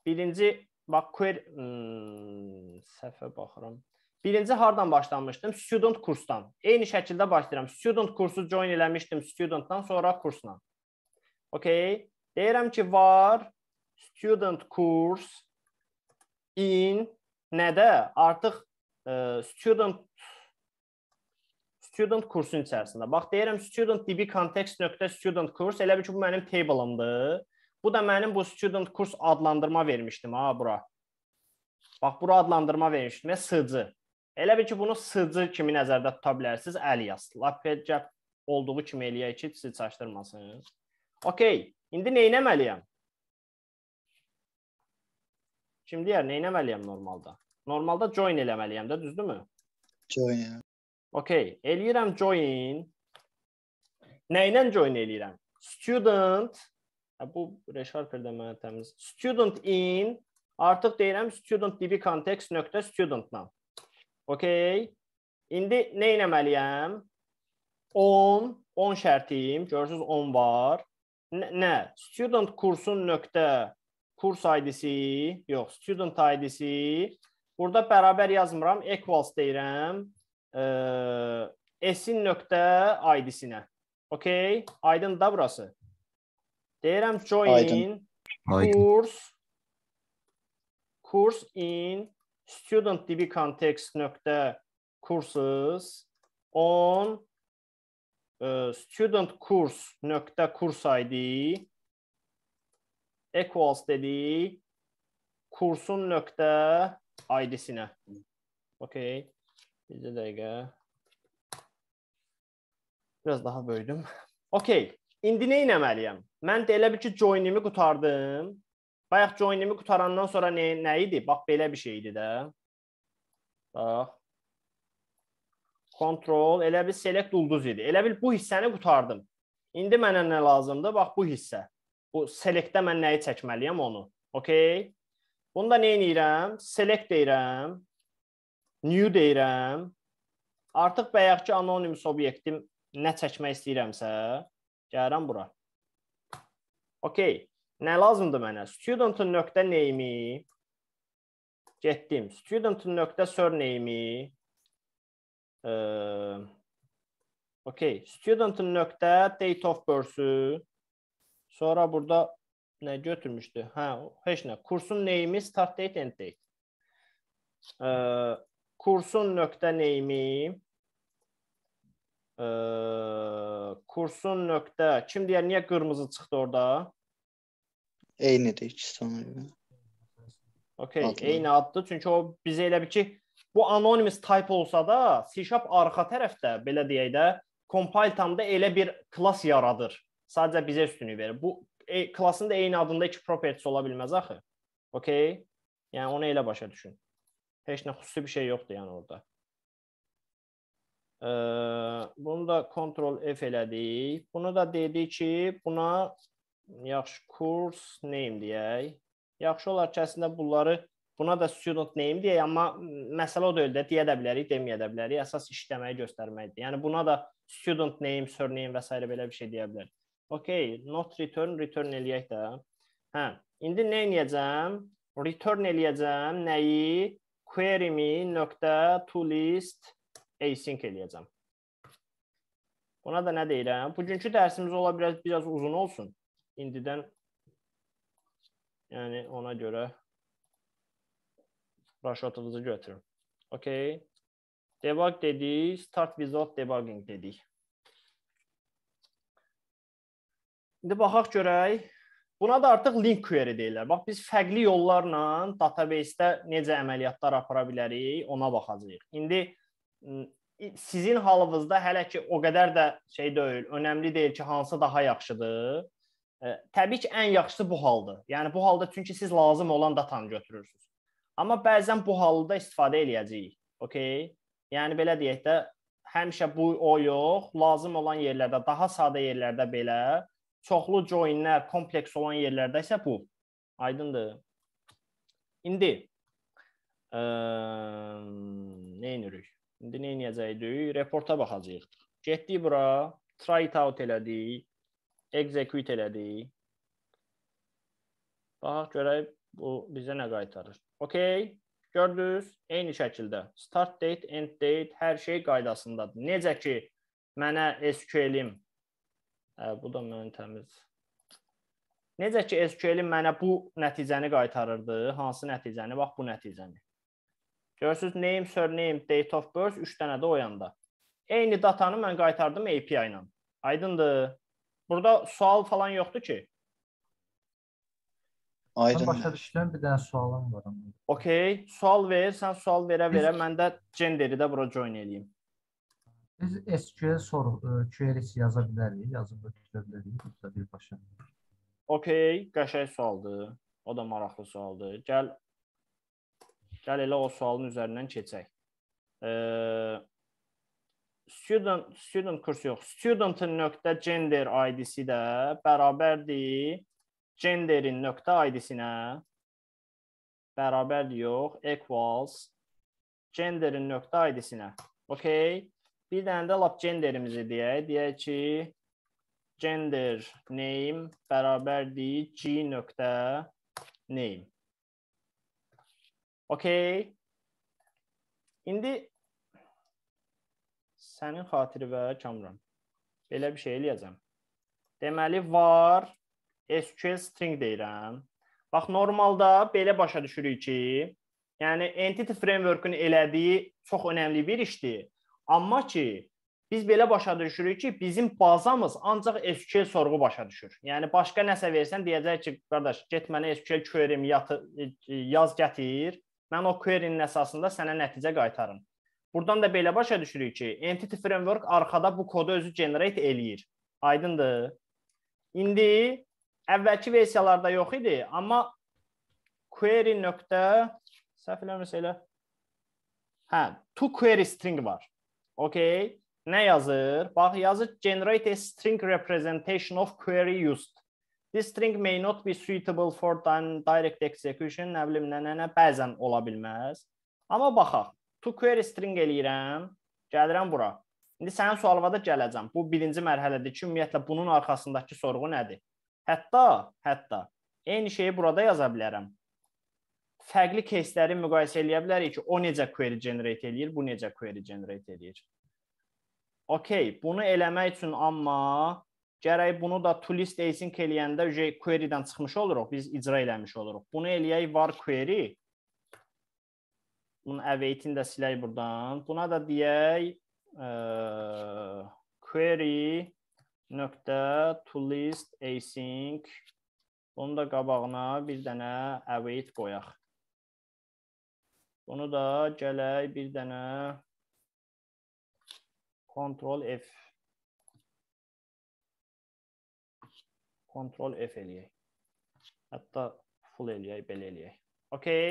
Birinci bax query hmm, səhvə baxıram. Birinci hardan başlamışdım? Student kursdan. Eyni şəkildə başlayıram. Student kursu join eləmişdim studentdan, sonra kursla. Okay? Deyirəm ki, var student kurs in nədə? Artıq e, student student kursun içərisində. Bax deyirəm student db context.student kurs elə bil ki bu mənim table'ımdır. Bu da mənim bu student kurs adlandırma vermişdim ha bura. Bax bura adlandırma vermişdim ya sığcı. Elə bil ki bunu sığcı kimi nəzərdə tuta bilərsiniz Əlias. Lapedcə olduğu kimi eləyək ki sizi çaşdırmasın. Okay. İndi nə etməliyəm? Şimdi yer nə etməliyəm normalda? Normalda join eləməliyəm də, düzdürmü? Join. Okay, eləyirəm join. Nə ilə join eləyirəm? Student bu resharper-də mənə təmiz. Student in artıq deyirəm student db context nöqtə studentla. Okay. İndi nə etməliyəm? 10 10 şərtim. Görürsüz 10 var. N nə? Student kursun nöqtə kurs ID-si, yox, student ID-si. Burada bərabər yazmıram, equals deyirəm. e, ee, S'in nöqtə ID-sinə. Okay? Aydın da burası. Deyirəm join Aydın. Aydın. kurs in student DB context nöqtə courses on e, student course nöqtə kurs ID equals dedi kursun nöqtə ID-sinə. Bir də dəqiqə. Biraz daha böyüdüm. Okay. İndi nə etməliyəm? Mən də elə bir ki, join-imi qutardım. Bayaq join-imi qutarandan sonra nə, nə idi? Bax belə bir şey idi də. Bax. Control elə bir select ulduz idi. Elə bil bu hissəni qutardım. İndi mənə nə lazımdır? Bax bu hissə. Bu selectdə mən nəyi çəkməliyəm onu. Okay? Bunu da nə edirəm? Select deyirəm new deyirəm. Artıq bayaqki anonim subyektim nə çəkmək istəyirəmsə, gəlirəm bura. Okay. Nə lazımdır mənə? Student-un nöqtə name-i getdim. Student-un nöqtə surname-i e, Okay, student-un nöqtə date of birth-ü sonra burada nə götürmüşdü? Hə, heç nə. Kursun name-i start date end date. E, kursun nöqtə neymi? E, kursun nöqtə kim deyər niyə qırmızı çıxdı orada? Eynidir ikisi ona görə. Okay, Adlı. eyni addır. Çünki o bizə elə bir ki, bu anonymous type olsa da, C# arxa tərəfdə belə deyək də, compile tam da elə bir klass yaradır. Sadəcə bizə üstünlük verir. Bu e, klassın da eyni adında iki properties ola bilməz axı. Okay? Yəni onu elə başa düşün. Heç nə xüsusi bir şey yoxdur yəni orada. E, bunu da kontrol F elədik. Bunu da dedik ki, buna yaxşı kurs name deyək. Yaxşı olar ki, əslində bunları buna da student name deyək, amma məsələ o deyil də deyə də bilərik, deməyə də bilərik. Əsas işləməyi göstərməkdir. Yəni buna da student name, surname və s. belə bir şey deyə bilərik. Okay, not return, return eləyək də. Hə, indi nə edəcəm? Return eləyəcəm nəyi? query-mi nöqtə to list async eləyəcəm. Buna da nə deyirəm? Bugünkü dərsimiz ola biraz biraz uzun olsun. İndidən yəni ona görə raşatınızı götürün. Okay. Debug dedik, start without debugging dedik. İndi baxaq görək Buna da artıq link query deyirlər. Bax biz fərqli yollarla database-də necə əməliyyatlar apara bilərik, ona baxacağıq. İndi sizin halınızda hələ ki o qədər də şey deyil, önəmli deyil ki, hansı daha yaxşıdır. Təbii ki, ən yaxşısı bu haldır. Yəni bu halda çünki siz lazım olan datanı götürürsüz. Amma bəzən bu halda istifadə eləyəcəyik. Okay? Yəni belə deyək də həmişə bu o yox, lazım olan yerlərdə, daha sadə yerlərdə belə çoxlu joinlər, kompleks olan yerlərdə isə bu. Aydındır? İndi ə, nə edirik? İndi nə edəcəyik? Reporta baxacağıq. Getdik bura, try it out elədik, execute elədik. Bax görək bu bizə nə qaytarır. Okay? Gördünüz? Eyni şəkildə start date, end date hər şey qaydasındadır. Necə ki mənə SQL-im Bu da mənim təmiz. Necə ki SQL-in mənə bu nəticəni qaytarırdı, hansı nəticəni? Bax bu nəticəni. Görürsüz name, surname, date of birth 3 dənə də o yanda. Eyni datanı mən qaytardım API ilə. Aydındır? Burada sual falan yoxdur ki. Aydın. Başa düşülən bir dənə sualım var. Okey, sual ver, sən sual verə verə mən də genderi də bura join eləyim. Biz SQL soru, e, queries yaza bilərik, yazıb ötürə bilərik, burada birbaşa. Okay, qəşəng sualdır. O da maraqlı sualdır. Gəl Gəl elə o sualın üzərindən keçək. E, student student kursu yox. Student.gender ID-si də bərabərdir genderin nöqtə ID-sinə bərabərdir yox, equals genderin nöqtə ID-sinə. Okay? Bir dənə də lap genderimizi deyək. Deyək ki, gender name bərabərdir g nöqtə name. Okay. İndi sənin xatiri və Kamran. Belə bir şey eləyəcəm. Deməli var SQL string deyirəm. Bax normalda belə başa düşürük ki, yəni entity framework-un elədiyi çox önəmli bir işdir. Amma ki, biz belə başa düşürük ki, bizim bazamız ancaq SQL sorğu başa düşür. Yəni başqa nəsə versən deyəcək ki, qardaş, get mənə SQL query-mi e, e, yaz gətir. Mən o query-nin əsasında sənə nəticə qaytarım. Burdan da belə başa düşürük ki, entity framework arxada bu kodu özü generate eləyir. Aydındır? İndi əvvəlki versiyalarda yox idi, amma query nöqtə səhv eləmirsə elə. Hə, to query string var. Okey. Nə yazır? Bax yazır generate a string representation of query used. This string may not be suitable for direct execution. Nə bilim nə nə, nə bəzən ola bilməz. Amma baxaq. To query string eləyirəm. Gəlirəm bura. İndi sənin sualıma da gələcəm. Bu birinci mərhələdir ki, ümumiyyətlə bunun arxasındakı sorğu nədir? Hətta, hətta eyni şeyi burada yaza bilərəm fərqli кейsləri müqayisə eləyə bilərik ki, o necə query generate eləyir, bu necə query generate eləyir. Okay, bunu eləmək üçün amma gərək bunu da to list async eləyəndə ücə query-dən çıxmış oluruq, biz icra eləmiş oluruq. Bunu eləyək var query. Bunun await-ini də silək burdan. Buna da deyək ə, e, query nöqtə to list async Bunu da qabağına bir dənə await qoyaq. Bunu da gələk bir dənə Ctrl F. Ctrl F eləyək. Hətta full eləyək, belə eləyək. Okay.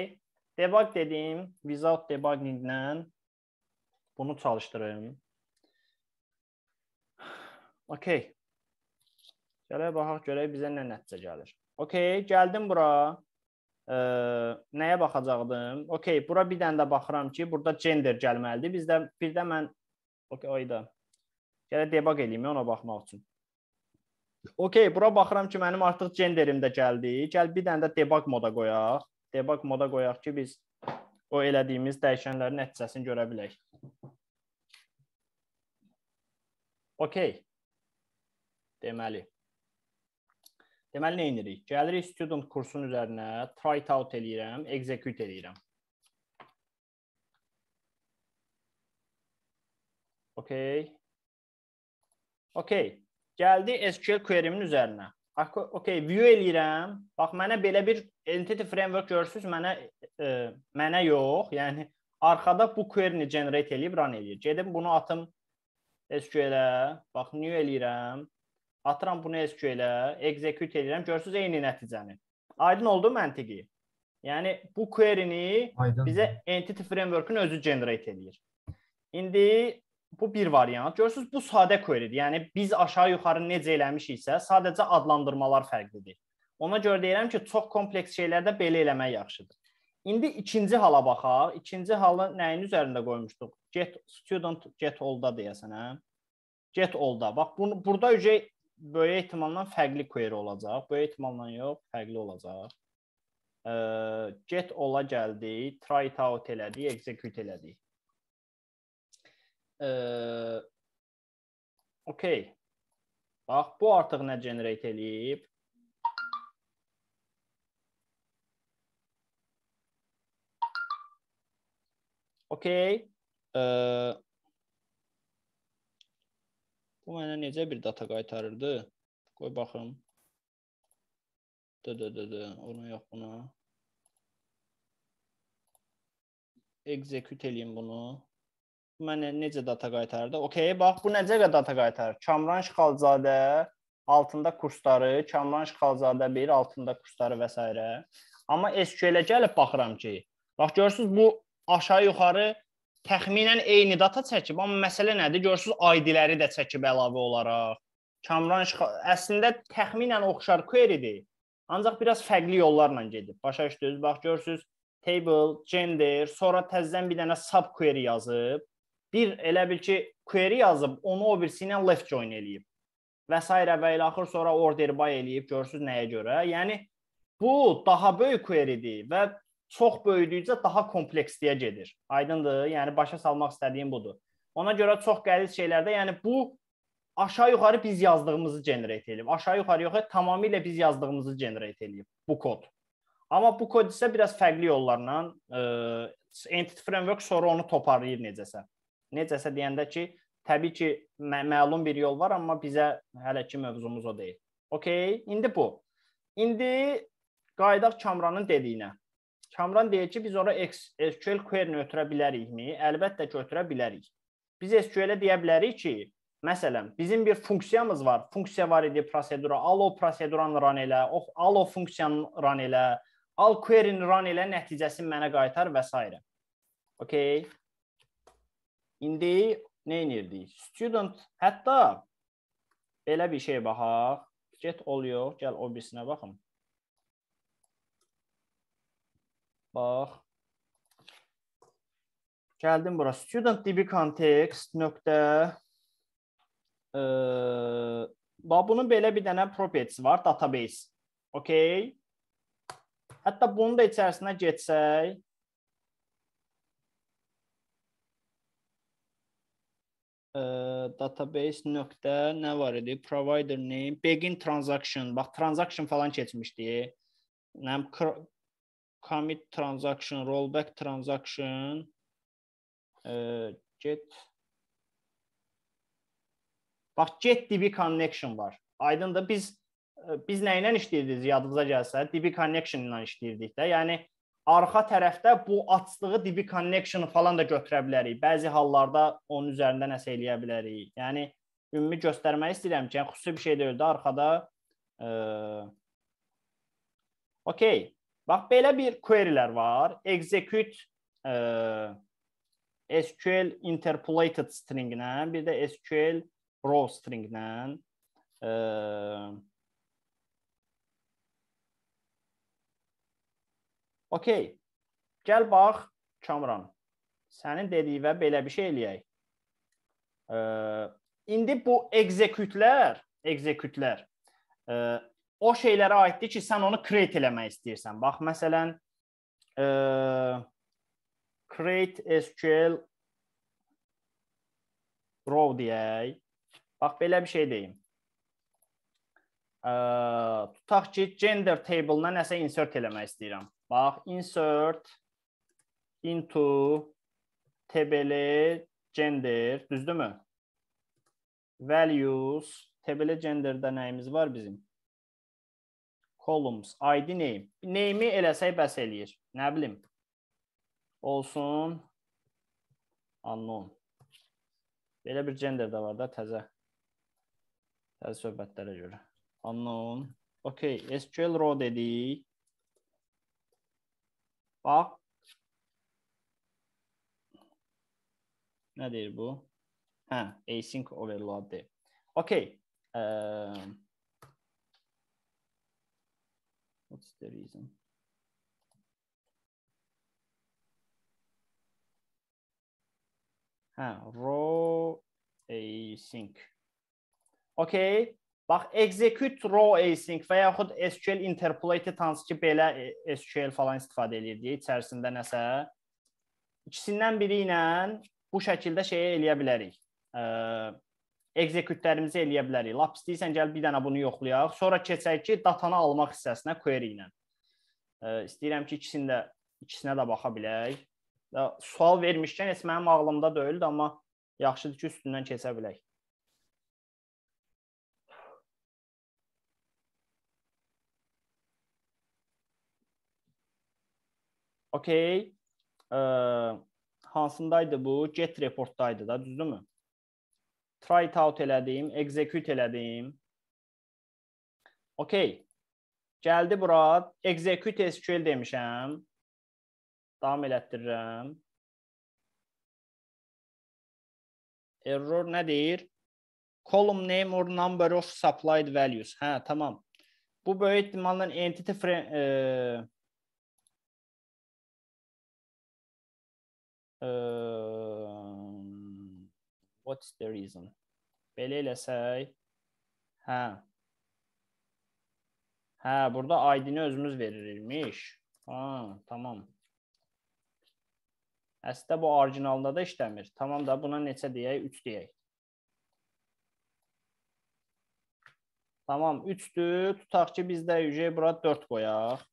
Debug dedim. Without debugging-lə bunu çalışdırım. Okay. Gələk baxaq görək bizə nə nəticə gəlir. Okay, gəldim bura ə, nəyə baxacaqdım? Okay, bura bir dənə də baxıram ki, burada gender gəlməlidir. Bizdə bir də mən okay, ayda. Gələ debug eləyim ona baxmaq üçün. Okay, bura baxıram ki, mənim artıq genderim də gəldi. Gəl bir dənə də debug moda qoyaq. Debug moda qoyaq ki, biz o elədiyimiz dəyişənlərin nəticəsini görə bilək. Okay. Deməli Deməli nə edirik? Gəlirik student kursun üzərinə, try it out eləyirəm, execute eləyirəm. Okay. Okay. Gəldi SQL query-min üzərinə. Okay, view eləyirəm. Bax mənə belə bir entity framework görürsüz, mənə e, mənə yox, yəni arxada bu query-ni generate eləyib run eləyir. Gedim bunu atım SQL-ə. Bax new eləyirəm. Atıram bunu SQL-ə, execute edirəm, görürsüz eyni nəticəni. Aydın oldu məntiqi? Yəni bu query-ni bizə entity framework-un özü generate eləyir. İndi bu bir variant. Görürsüz bu sadə query-dir. Yəni biz aşağı-yuxarı necə eləmişiksə, sadəcə adlandırmalar fərqlidir. Ona görə deyirəm ki, çox kompleks şeylərdə belə eləmək yaxşıdır. İndi ikinci hala baxaq. İkinci halı nəyin üzərində qoymuşduq? Get student get all-da deyəsən, hə? Get all-da. Bax bunu burada ücə böyük ehtimalla fərqli query olacaq. Böyük ehtimalla yox, fərqli olacaq. E, get ola gəldi, try it out elədi, execute elədi. E, okay. Bax, bu artıq nə generate eləyib? Okay. E, Bu mənə necə bir data qaytarırdı? Qoy baxım. Dö dö dö dö, onu yox buna. Execute eləyim bunu. Mənə necə data qaytardı? Okay, bax bu necə data qaytarır? Kamran Şıxalzadə altında kursları, Kamran Şıxalzadə 1 altında kursları və s. Amma SQL-ə gəlib baxıram ki, bax görürsüz bu aşağı yuxarı təxminən eyni data çəkib, amma məsələ nədir? Görürsüz ID-ləri də çəkib əlavə olaraq. Kamran əslində təxminən oxşar query-dir. Ancaq biraz fərqli yollarla gedib. Başa düşdünüz? Bax görürsüz table, gender, sonra təzədən bir dənə sub query yazıb. Bir elə bil ki, query yazıb, onu o birisi ilə left join eləyib. Və sairə və ilə axır sonra order by eləyib. Görürsüz nəyə görə? Yəni bu daha böyük query-dir və çox böyüdükcə daha kompleksliyə gedir. Aydındır? Yəni başa salmaq istədiyim budur. Ona görə çox qəliz şeylərdə, yəni bu aşağı yuxarı biz yazdığımızı generate edib. Aşağı yuxarı yox, tamamilə biz yazdığımızı generate edib bu kod. Amma bu kod isə biraz fərqli yollarla e, entity framework sonra onu toparlayır necəsə. Necəsə deyəndə ki, təbii ki, mə məlum bir yol var, amma bizə hələ ki mövzumuz o deyil. Okay, indi bu. İndi qayıdaq Kamranın dediyinə. Kamran deyir ki, biz ora SQL query-ni ötürə bilərikmi? Əlbəttə ki, ötürə bilərik. Biz SQL-ə deyə bilərik ki, məsələn, bizim bir funksiyamız var. Funksiya var idi, prosedura. Al o proseduranı run elə, of, al o funksiyanı run elə, al query-ni run elə, nəticəsini mənə qaytar və s. Okay. İndi nə edirdik? Student hətta belə bir şey baxaq. Get oluyor. Gəl o birisinə baxım. Bax. Gəldim bura. Student DB context nöqtə e, bax bunun belə bir dənə properties var, database. Okay? Hətta bunu da içərisinə geçsək, e, database nöqtə nə var idi? Provider name, begin transaction. Bax transaction falan keçmişdi. Nəm commit transaction, rollback transaction, e, get Bax get DB connection var. Aydındır biz e, biz nə ilə işləyirdik yadınıza gəlsə, DB connection ilə işləyirdik də. Yəni arxa tərəfdə bu açdığı DB connection-ı falan da götürə bilərik. Bəzi hallarda onun üzərində nəsə eləyə bilərik. Yəni ümumi göstərmək istəyirəm ki, yəni xüsusi bir şey deyil də arxada ə, e, Okay. Bax, belə bir querylər var. Execute e, SQL interpolated stringlə, bir də SQL raw stringlə e, Okay. Gəl bax, Kamran. Sənin dediyinə belə bir şey eləyək. E, indi bu execute-lər, execute-lər e, o şeylərə aiddir ki, sən onu create eləmək istəyirsən. Bax, məsələn, e, create SQL row deyək. Bax, belə bir şey deyim. E, tutaq ki, gender table-na nəsə insert eləmək istəyirəm. Bax, insert into table gender, düzdürmü? Values, table gender-də nəyimiz var bizim? columns, ID name. Name-i eləsək bəs eləyir. Nə bilim. Olsun unknown. Belə bir gender də var da təzə. Təzə söhbətlərə görə. Unknown. Okay, SQL row dedik. Bax. Nə deyir bu? Hə, async overload deyir. Okay. Um, What's the reason? Ha, row async. Okay. Bax, execute row async və yaxud SQL interpolate hansı ki, belə SQL falan istifadə edirdi. İçərisində nəsə ikisindən biri ilə bu şəkildə şeyə eləyə bilərik. Ə, execute-lərimizi eləyə bilərik. Lap istəyirsən gəl bir dənə bunu yoxlayaq, sonra keçək ki, datanı almaq hissəsinə query ilə. İstəyirəm ki, ikisini də ikisinə də baxa bilək. Sual vermişkən heç mənim ağlımda deyildi, amma yaxşıdır ki, üstündən keçə bilək. Okay. Ə, hansındaydı bu? Get reportdaydı da, düzdürmü? try it out elədim, execute elədim. Okay. Gəldi bura, execute SQL demişəm. Davam elətdirirəm. Error nədir? Column name or number of supplied values. Hə, tamam. Bu böyük ehtimalla entity frame, e, e, What's the reason? Belə eləsək, hə. Hə, burada ID-ni özümüz verirmiş. Ha, tamam. Əslində bu orijinalda da işləmir. Tamam da buna neçə deyək? 3 deyək. Tamam, 3-dür. Tutaq ki, biz də yücəyə bura 4 qoyaq.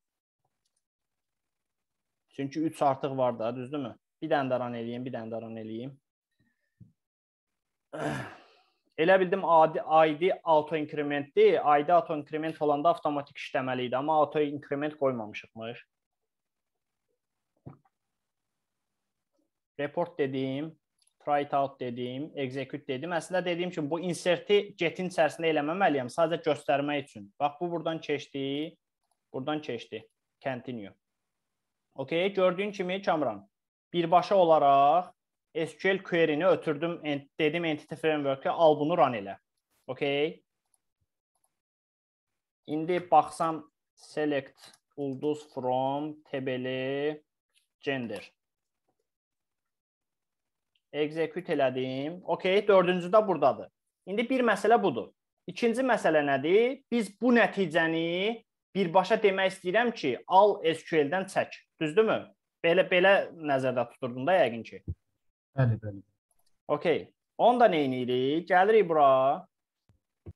Çünki 3 artıq var da, düzdürmü? Bir dənə daran eləyim, bir dənə daran eləyim. (sighs) elə bildim adi ID autoinkrementdir. ID autoinkrement olanda avtomatik işləməli idi, amma autoinkrement qoymamışıqmış. Report dedim, try it out dedim, execute dedim. Əslində dediyim kimi bu inserti getin içərisində eləməməliyəm, sadəcə göstərmək üçün. Bax bu burdan keçdi, burdan keçdi. Continue. Okay, gördüyün kimi Kamran birbaşa olaraq SQL query-ni ötürdüm, dedim entity framework-ə al bunu run elə. Okay? İndi baxsam select ulduz from table gender. Execute elədim. Okay, dördüncü də burdadır. İndi bir məsələ budur. İkinci məsələ nədir? Biz bu nəticəni birbaşa demək istəyirəm ki, al SQL-dən çək. Düzdürmü? Belə belə nəzərdə tuturdum da yəqin ki. Bəli, bəli. Okay. Onda nə edirik? Gəlirik bura.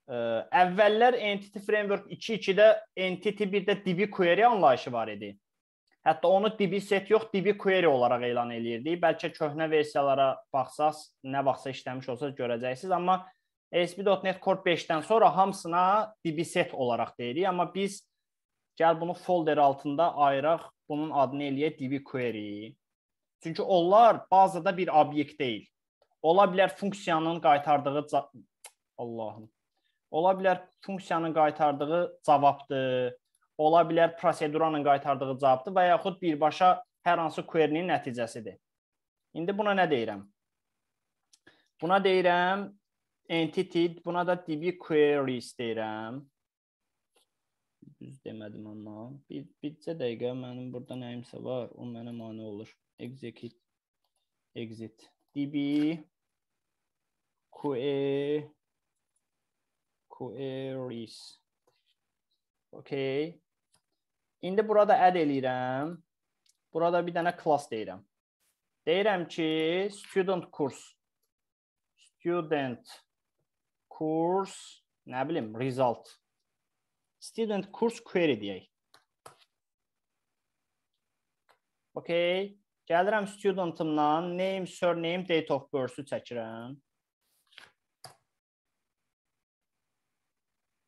Ə, əvvəllər Entity Framework 2.2-də Entity 1-də DB query anlayışı var idi. Hətta onu DB set yox, DB query olaraq elan eləyirdik. Bəlkə köhnə versiyalara baxsaz, nə vaxtsa işləmiş olsa görəcəksiniz, amma ASP.NET Core 5-dən sonra hamısına DB set olaraq deyirik, amma biz gəl bunu folder altında ayıraq, bunun adını eləyə DB query. Çünki onlar bazada bir obyekt deyil. Ola bilər funksiyanın qaytardığı Allahım. Ola bilər funksiyanın qaytardığı cavabdır. Ola bilər proseduranın qaytardığı cavabdır və yaxud birbaşa hər hansı query-nin nəticəsidir. İndi buna nə deyirəm? Buna deyirəm entity, buna da db queries deyirəm. Düz demədim amma. Bir bircə dəqiqə mənim burada nəyimsə var, o mənə mane olur execute exit db query queries okay indi burada add eləyirəm burada bir dənə class deyirəm deyirəm ki student kurs student kurs nə bilim result student kurs query deyək okay Gəlirəm studentımdan name, surname, date of birth-ü çəkirəm.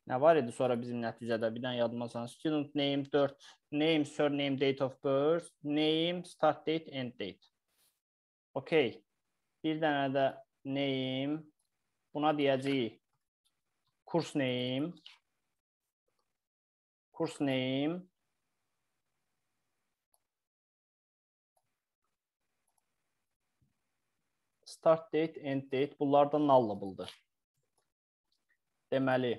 Nə var idi sonra bizim nəticədə birdən yadıma salın. Student name 4, name, surname, date of birth, name, start date, end date. Okay. Bir dənə də name buna deyəcəyik kurs name kurs name start date, end date bunlar da nullable-dır. Deməli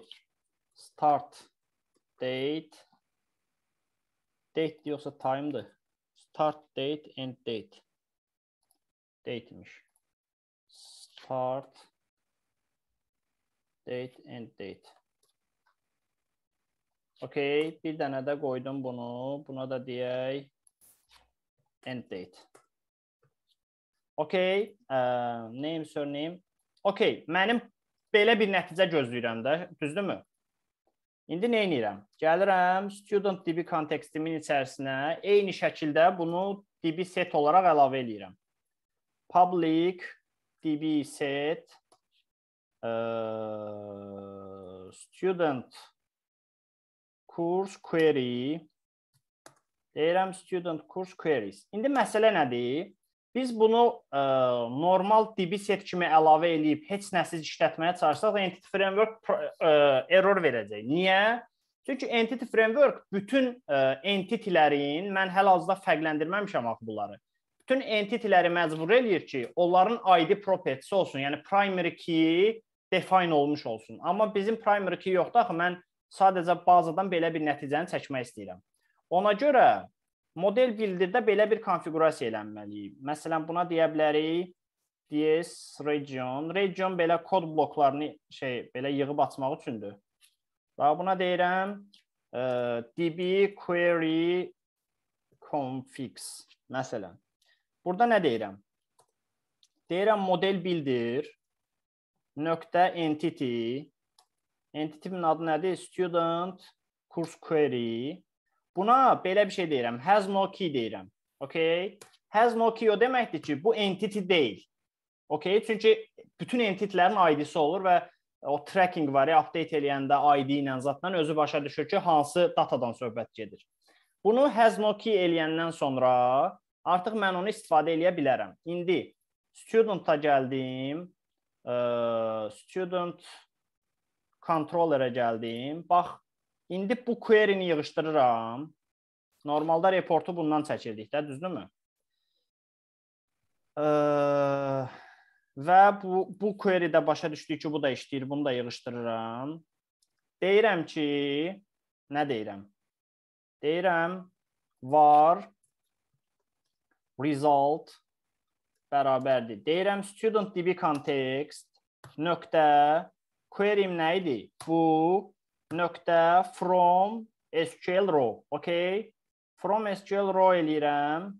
start date date yoxsa time-dır. Start date, end date. Date-miş. Start date, end date. Okay, bir dənə də qoydum bunu. Buna da deyək end date. Okay, uh, name, surname. Okay, mənim belə bir nəticə gözləyirəm də, düzdürmü? İndi nə edirəm? Gəlirəm student DB kontekstimin içərisinə, eyni şəkildə bunu DB set olaraq əlavə eləyirəm. Public DB set uh, student kurs query deyirəm student kurs queries. İndi məsələ nədir? Biz bunu ə, e, normal DB set kimi əlavə eləyib heç nəsiz işlətməyə çalışsaq, entity framework ə, e, error verəcək. Niyə? Çünki entity framework bütün ə, e, entitilərin, mən hal-hazırda fərqləndirməmişəm axı bunları. Bütün entitiləri məcbur eləyir ki, onların ID property olsun, yəni primary key define olmuş olsun. Amma bizim primary key yoxdur axı mən sadəcə bazadan belə bir nəticəni çəkmək istəyirəm. Ona görə Model bildirdə belə bir konfiqurasiya eləməliyik. Məsələn, buna deyə bilərik DS region. Region belə kod bloklarını şey belə yığıb açmaq üçündür. Və buna deyirəm e, db query configs məsələn. Burada nə deyirəm? Deyirəm model bildir nöqtə entity. Entity-nin adı nədir? Student kurs query Buna belə bir şey deyirəm. Has no key deyirəm. Okay? Has no key o deməkdir ki, bu entity deyil. Okay? Çünki bütün entitlərin ID-si olur və o tracking var ya, update eləyəndə ID ilə zətlə özü başa düşür ki, hansı datadan söhbət gedir. Bunu has no key eləyəndən sonra artıq mən onu istifadə eləyə bilərəm. İndi student-a gəldim, student controllerə gəldim. Bax, İndi bu query-ni yığışdırıram. Normalda reportu bundan çəkirdik də, düzdürmü? Və bu bu query-də başa düşdük ki, bu da işləyir, bunu da yığışdırıram. Deyirəm ki, nə deyirəm? Deyirəm var result bərabərdir. Deyirəm student DB context nöqtə query-m nə idi? Bu nöqtə from SQL row. Okay? From SQL row eləyirəm.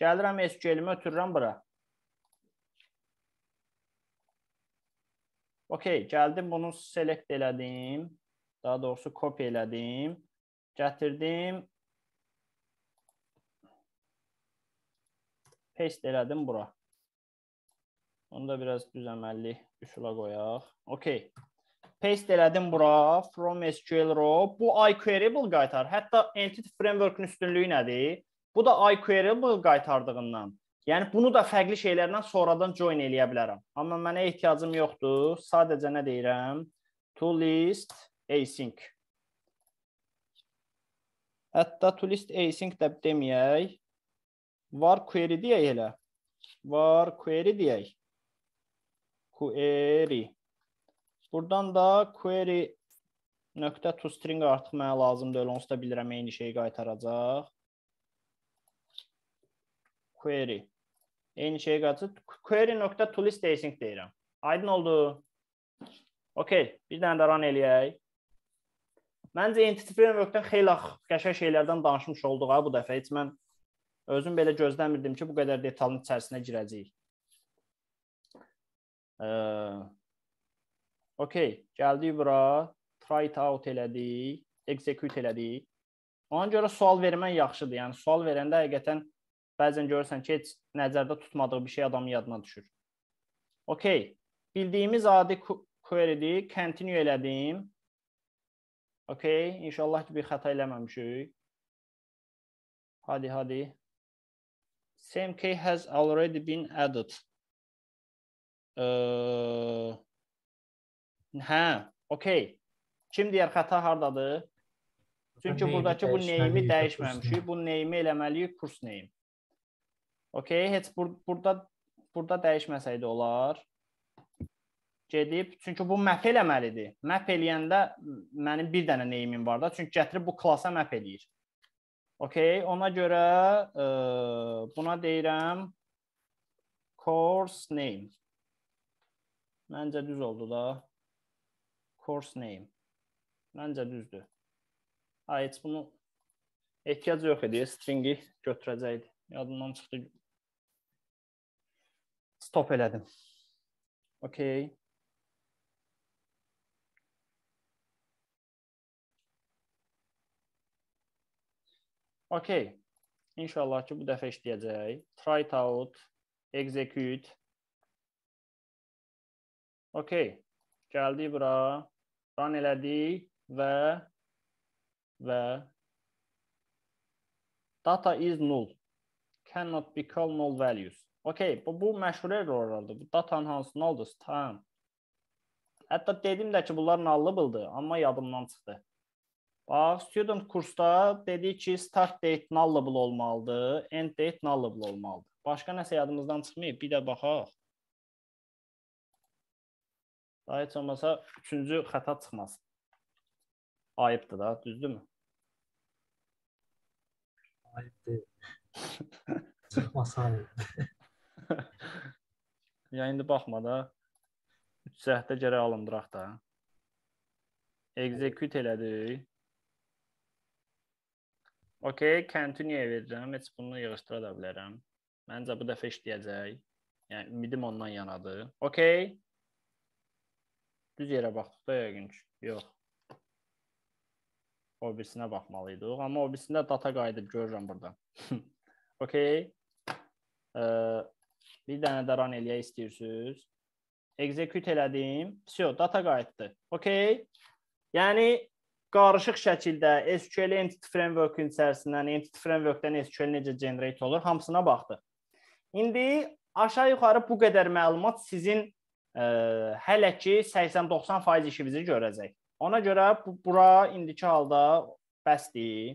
Gəlirəm SQL-imi ötürürəm bura. Okay, gəldim bunu select elədim. Daha doğrusu copy elədim. Gətirdim. Paste elədim bura. Onu da biraz düz əməlli üsula qoyaq. Okay. Paste elədim bura from SQL row. Bu iQueryable qaytar. Hətta entity framework-ün üstünlüyü nədir? Bu da iQueryable qaytardığından. Yəni bunu da fərqli şeylərdən sonradan join eləyə bilərəm. Amma mənə ehtiyacım yoxdur. Sadəcə nə deyirəm? To list async. Hətta to list async də deməyək. Var query deyək elə. Var query deyək query. Buradan da query nöqtə to string artıq mənə lazım deyil. Onsuz da bilirəm eyni şeyi qaytaracaq. Query. Eyni şeyi qaytaracaq. Query nöqtə to list async deyirəm. Aydın oldu. Okay, bir dənə də run eləyək. Məncə entity framework-dən xeyli qəşəng şeylərdən danışmış olduq ha bu dəfə. Heç mən özüm belə gözləmirdim ki, bu qədər detalın içərisinə girəcəyik. Ə, okay, gəldik bura, try it out elədik, execute elədik. Ona görə sual vermək yaxşıdır. Yəni sual verəndə həqiqətən bəzən görürsən ki, heç nəzərdə tutmadığı bir şey adamın yadına düşür. Okay, bildiyimiz adi query-dir. Continue elədim. Okay, inşallah ki bir xəta eləməmişik. Hadi, hadi. Same key has already been added hə, okey. Kim deyər xəta hardadır? Çünki burdakı bu neymi dəyişməmişik. Bu neymi eləməliyik kurs neyim. Okey, heç bur burada burada dəyişməsəydi olar. Gedib, çünki bu map eləməlidir. Map eləyəndə mənim bir dənə neyimim var da, çünki gətirib bu klassa map eləyir. Okey, ona görə ə, e, buna deyirəm course name. Məncə düz oldu da. Course name. Məncə düzdür. Ay heç bunu ehtiyac yox idi. Stringi götürəcəydi. Yadımdan çıxdı. Stop elədim. Okay. Okay. İnşallah ki bu dəfə işləyəcək. Try it out, execute Okey. Gəldik bura. Run elədik və və data is null. Cannot be called null values. Okey, bu, bu məşhur errorlardır. Bu datanın hansı nulldur? Time. Hətta dedim də ki, bunlar nullable-dır, amma yadımdan çıxdı. Bax, student kursda dedik ki, start date nullable olmalıdır, end date nullable olmalıdır. Başqa nəsə yadımızdan çıxmayıb, bir də baxaq. Daha heç olmasa üçüncü xəta çıxmaz. Ayıbdır da, düzdürmü? Ayıbdır. (laughs) Çıxmasa ayıbdır. (laughs) ya indi baxma da. Üç səhətdə gərək alındıraq da. Execute elədik. Okay, continue verirəm. Heç bunu yığışdıra da bilərəm. Məncə bu dəfə işləyəcək. Yəni ümidim ondan yanadır. Okay. Düz yerə baxdıqda yəqin ki, yox. O birisinə baxmalıydıq, amma o birisində data qayıdıb görürəm burada. (laughs) okay. Ə, bir dənə də run eləyə istəyirsiniz. Execute elədim. Всё, data qayıtdı. Okay. Yəni qarışıq şəkildə SQL entity framework-ün içərisindən entity framework-dən SQL necə generate olur, hamısına baxdıq. İndi aşağı-yuxarı bu qədər məlumat sizin hələ ki 80-90% işimizi görəcək. Ona görə bu, bura indiki halda bəsdir.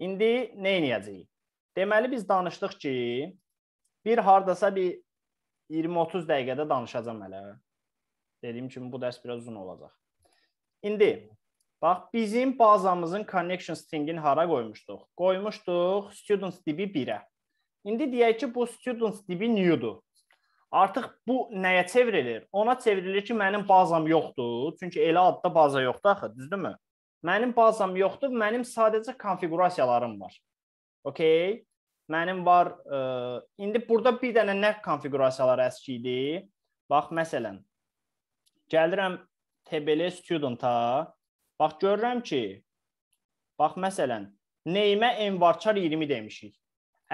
İndi nə edəcəyik? Deməli biz danışdıq ki, bir hardasa bir 20-30 dəqiqədə danışacağam hələ. Dediyim kimi bu dərs biraz uzun olacaq. İndi bax bizim bazamızın connection stringini hara qoymuşduq? Qoymuşduq students DB 1-ə. İndi deyək ki, bu students DB new-dur. Artıq bu nəyə çevrilir? Ona çevrilir ki, mənim bazam yoxdur. Çünki elə adda baza yoxdur axı, düzdürmü? Mənim bazam yoxdur, mənim sadəcə konfiqurasiyalarım var. Okay? Mənim var, ə, e, indi burada bir dənə nə konfiqurasiyalar əsk idi? Bax məsələn, gəlirəm TBL studenta. Bax görürəm ki, bax məsələn, Neymə envarçar 20 demişik.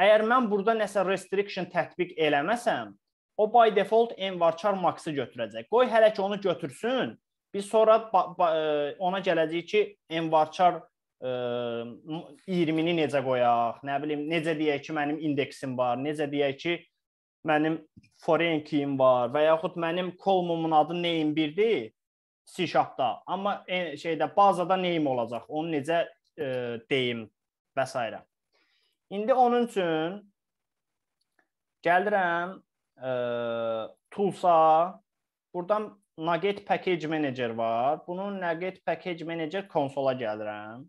Əgər mən burada nəsə restriction tətbiq eləməsəm, o by default envarkar maksı götürəcək. Qoy hələ ki onu götürsün. Biz sonra e, ona gələcəyik ki, envarkar 20-ni e, necə qoyaq? Nə bilim, necə deyək ki, mənim indeksim var, necə deyək ki, mənim foreign keyim var və yaxud mənim kolumumun adı name 1-dir C sharpda. Amma e, şeydə bazada name olacaq. Onu necə e, deyim və s. İndi onun üçün gəlirəm Tulsa, buradan Nugget Package Manager var. Bunun Nugget Package Manager konsola gəlirəm.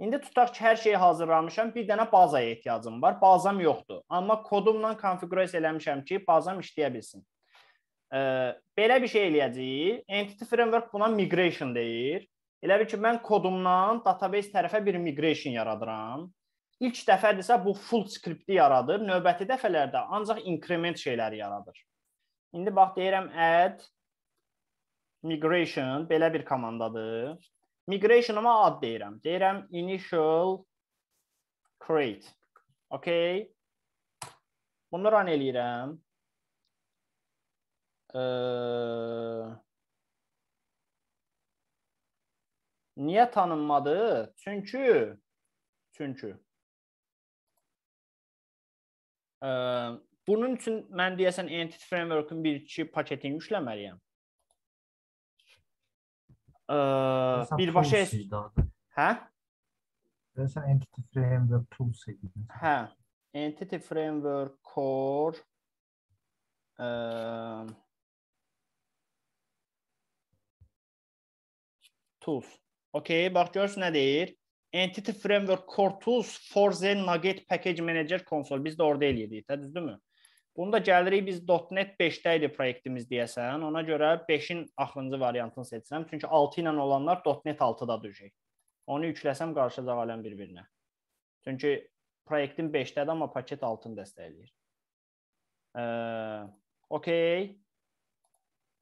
İndi tutaq ki, hər şeyi hazırlamışam. Bir dənə bazaya ehtiyacım var. Bazam yoxdur. Amma kodumla konfiqurasiya eləmişəm ki, bazam işləyə bilsin. E, belə bir şey eləyəcəyik. Entity Framework buna migration deyir. Elə bil ki, mən kodumdan database tərəfə bir migration yaradıram. İlk dəfədirsə bu full skripti yaradır. Növbəti dəfələrdə ancaq inkrement şeyləri yaradır. İndi bax deyirəm add migration belə bir komandadır. Migrationuma add deyirəm. Deyirəm initial create. Okay. Bunu run eləyirəm. Ee, niyə tanınmadı? Çünki çünki Bunun üçün mən deyəsən entity framework-un 1-2 paketini yükləməliyəm. Birbaşa Hə? Deyəsən entity framework tools edin. Hə. Entity framework core ə, e, tools. Okay, bax görürsüz nə deyir? Entity Framework Core Tools for the Nugget Package Manager Console. Biz də orada eləyirdik, hə, düzdürmü? Bunda gəlirik biz .NET 5-də idi proyektimiz deyəsən. Ona görə 5-in axırıncı variantını seçirəm. Çünki 6 ilə olanlar .NET 6-da düşəcək. Onu yükləsəm qarışacaq aləm bir-birinə. Çünki proyektin 5-dədir amma paket 6-nı dəstəkləyir. E, okey.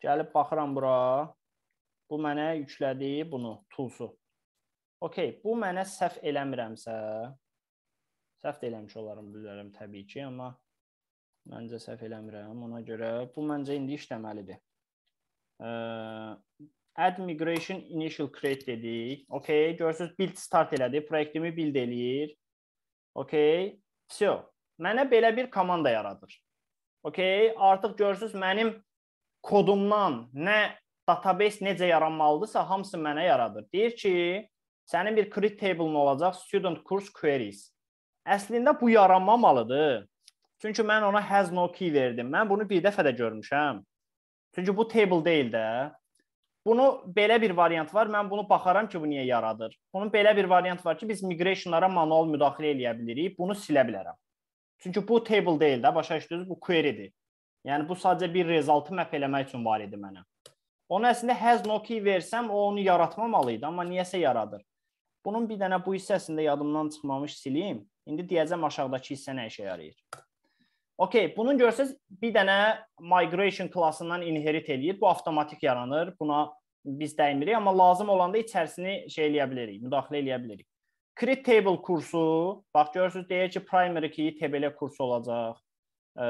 Gəlib baxıram bura. Bu mənə yüklədi bunu, toolsu. Okey, bu mənə səhv eləmirəmsə, səhv eləmiş olaram bilərəm təbii ki, amma məncə səhv eləmirəm. Ona görə bu məncə indi işləməlidir. Ə, add migration initial create dedik. Okey, görürsüz build start elədi. Proyektimi build eləyir. Okey. Vsyo. Mənə belə bir komanda yaradır. Okey, artıq görürsüz mənim kodumdan nə database necə yaranmalıdırsa hamısı mənə yaradır. Deyir ki, sənin bir create table-ın olacaq student course queries. Əslində bu yaranmamalıdır. Çünki mən ona has no key verdim. Mən bunu bir dəfə də görmüşəm. Çünki bu table deyil də. Bunu belə bir variant var. Mən bunu baxaram ki, bu niyə yaradır. Bunun belə bir variant var ki, biz migrationlara manual müdaxilə eləyə bilərik. Bunu silə bilərəm. Çünki bu table deyil də, başa düşdünüz? Bu query-dir. Yəni bu sadəcə bir rezultatı map eləmək üçün var idi mənə. Onu əslində has no key versəm, o onu yaratmamalı idi, amma niyəsə yaradır. Bunun bir dənə bu hissəsində yadımdan çıxmamış silim. İndi deyəcəm aşağıdakı hissə nə işə yarayır. Okay, bunun görsəz bir dənə migration klasından inherit eləyir. Bu avtomatik yaranır. Buna biz dəymirik, amma lazım olanda içərisini şey eləyə bilərik, müdaxilə eləyə bilərik. Create table kursu, bax görürsüz deyir ki, primary key table kursu olacaq. E,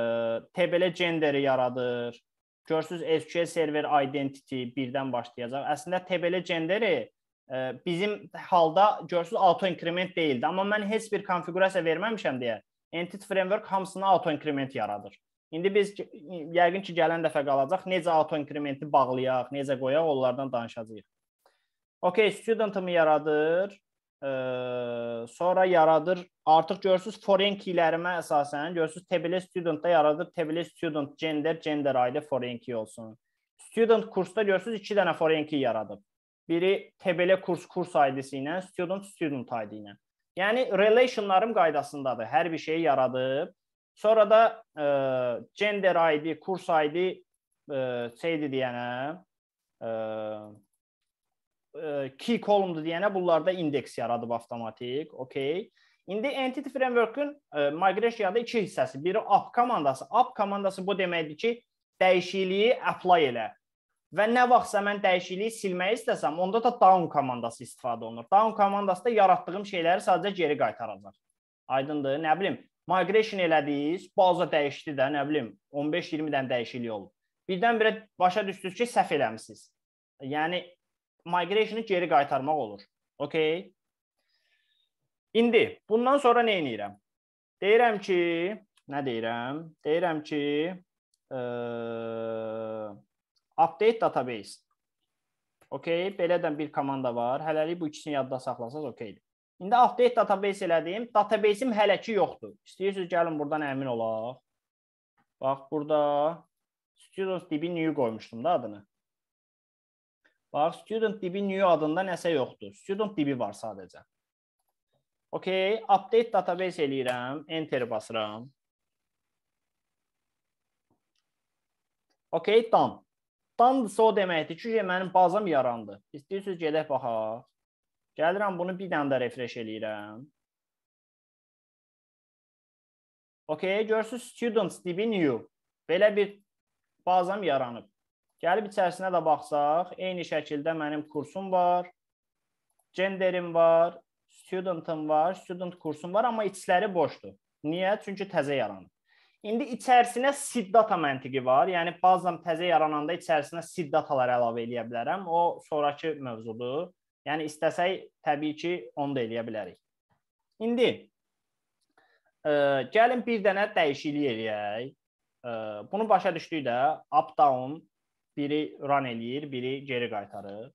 table genderi yaradır. Görürsüz SQL Server Identity birdən başlayacaq. Əslində table genderi bizim halda görürsüz auto-increment deyildi. Amma mən heç bir konfiqurasiya verməmişəm deyə entity framework hamısını auto-increment yaradır. İndi biz yəqin ki, gələn dəfə qalacaq. Necə auto-incrementi bağlayaq, necə qoyaq, onlardan danışacağıq. Okay, studentımı yaradır. Ee, sonra yaradır. Artıq görürsüz foreign keylərimə əsasən görürsüz table studentda yaradır. Table student gender, gender ID foreign key olsun. Student kursda görürsüz 2 dənə foreign key yaradıb biri TBL kurs kurs ID-si ilə, student student ID ilə. Yəni relationlarım qaydasındadır. Hər bir şeyi yaradıb. Sonra da e, gender ID, kurs ID e, şeydi deyənə, e, e key column-dur deyənə bunlarda indeks yaradıb avtomatik. Okay. İndi entity framework-ün e, migration-da iki hissəsi. Biri up komandası. Up komandası bu deməkdir ki, dəyişikliyi apply elə. Və nə vaxtsa mən dəyişikliyi silmək istəsəm, onda da down komandası istifadə olunur. Down komandası da yaratdığım şeyləri sadəcə geri qaytaracaq. Aydındır? Nə bilim, migration elədiniz, baza dəyişdi də, nə bilim, 15-20 dənə dəyişiklik oldu. Birdən-birə başa düşdünüz ki, səhv eləmisiniz. Yəni migrationu geri qaytarmaq olur. Okay? İndi bundan sonra nə edirəm? Deyirəm ki, nə deyirəm? Deyirəm ki, ə Update database. Okey, belədən bir komanda var. Hələlik bu ikisini yadda saxlasanız okeydir. İndi update database elədim. Database'im hələ ki yoxdur. İstəyirsiniz gəlin burdan əmin olaq. Bax burada student DB new qoymuşdum da adını. Bax student DB new adında nəsə yoxdur. Student DB var sadəcə. Okey, update database eləyirəm, enter basıram. Okey, done. Bandsa o deməkdir ki, mənim bazam yarandı. İstəyirsiniz gedək baxaq. Gəlirəm bunu bir dənə də refresh eləyirəm. Okay, görürsüz students DB new. Belə bir bazam yaranıb. Gəlib içərisinə də baxsaq, eyni şəkildə mənim kursum var, genderim var, studentım var, student kursum var, amma içləri boşdur. Niyə? Çünki təzə yaranıb. İndi içərisinə siddata məntiqi var. Yəni bazən təzə yarananda içərisinə siddatalar əlavə eləyə bilərəm. O sonrakı mövzudur. Yəni istəsək təbii ki, onu da eləyə bilərik. İndi ə, e, gəlin bir dənə dəyişiklik eləyək. Ə, e, bunu başa düşdükdə up down biri run eləyir, biri geri qaytarır.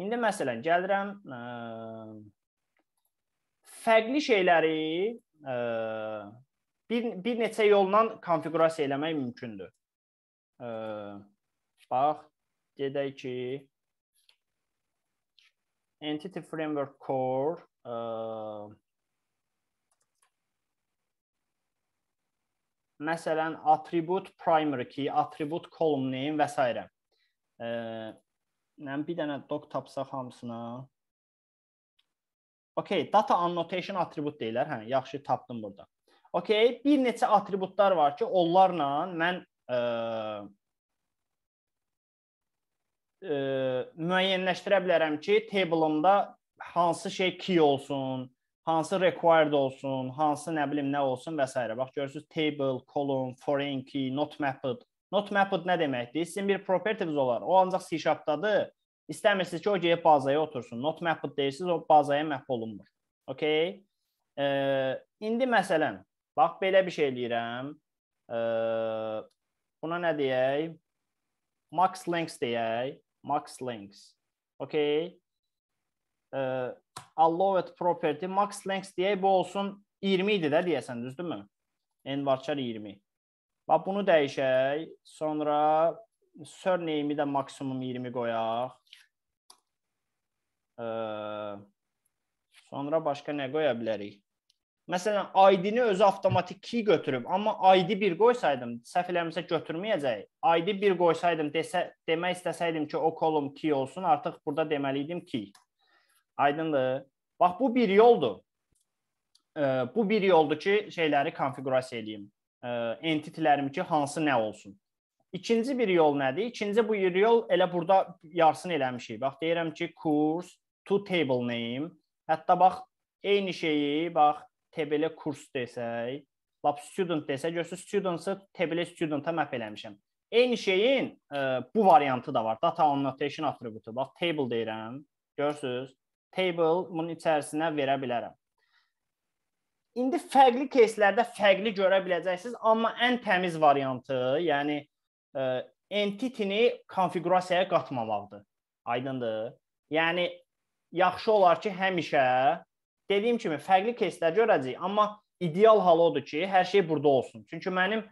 İndi məsələn gəlirəm ə, e, fərqli şeyləri ə, bir, bir neçə yolla konfiqurasiya eləmək mümkündür. E, bax, dedək ki, Entity Framework Core e, məsələn, attribute primary key, attribute column name və s. E, mən bir dənə doc tapsaq hamısına. Okay, data annotation attribute deyirlər. Hə, yaxşı tapdım burada. Okay, bir neçə atributlar var ki, onlarla mən ə, e, ə, e, müəyyənləşdirə bilərəm ki, table'ımda hansı şey key olsun, hansı required olsun, hansı nə bilim nə olsun və s. Bax görürsüz table, column, foreign key, not method. Not method nə deməkdir? Sizin bir properties olar. O ancaq C#-dadır. İstəmirsiniz ki, o gedib bazaya otursun. Not method deyirsiniz, o bazaya məhv olunmur. Okay? Ə, e, indi məsələn Bax, belə bir şey eləyirəm. Buna nə deyək? Max Links deyək. Max Links. Okay. Allowed property Max Links deyək, bu olsun 20 idi də deyəsən, düzdürmü? Envarçar 20. Bax, bunu dəyişək. Sonra surname-i də maksimum 20 qoyaq. Sonra başqa nə qoya bilərik? Məsələn, ID-ni özü avtomatik key götürüb, amma ID 1 qoysaydım, səhv eləmirsə götürməyəcək. ID 1 qoysaydım desə, demək istəsəydim ki, o kolum key olsun, artıq burada deməli idim key. Aydındır? Bax bu bir yoldur. E, bu bir yoldur ki, şeyləri konfiqurasiya eləyim. E, entitilərim ki, hansı nə olsun. İkinci bir yol nədir? İkinci bu yol elə burada yarısını eləmişik. Bax deyirəm ki, kurs to table name. Hətta bax eyni şeyi bax TBL kurs desək, lap student desək, görürsüz studentsə TBL studenta map eləmişəm. Eyni şeyin ə, e, bu variantı da var. Data annotation attributu. Bax table deyirəm. Görürsüz? Table bunun içərisinə verə bilərəm. İndi fərqli кейslərdə fərqli görə biləcəksiniz, amma ən təmiz variantı, yəni ə, e, entity-ni konfiqurasiyaya qatmamaqdır. Aydındır? Yəni yaxşı olar ki, həmişə Dediyim kimi fərqli кейslər görəcəyik, amma ideal hal odur ki, hər şey burada olsun. Çünki mənim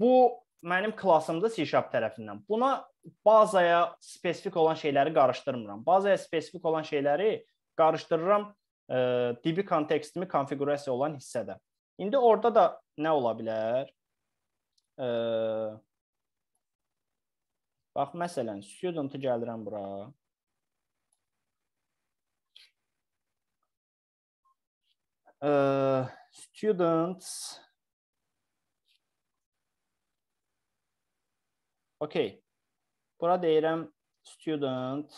bu mənim klassımda C# tərəfindən. Buna bazaya spesifik olan şeyləri qarışdırmıram. Bazaya spesifik olan şeyləri qarışdırıram e, DB kontekstimi konfiqurasiya olan hissədə. İndi orada da nə ola bilər? E, bax məsələn, student-ı gəlirəm bura. uh, students. OK. Bura deyirəm student.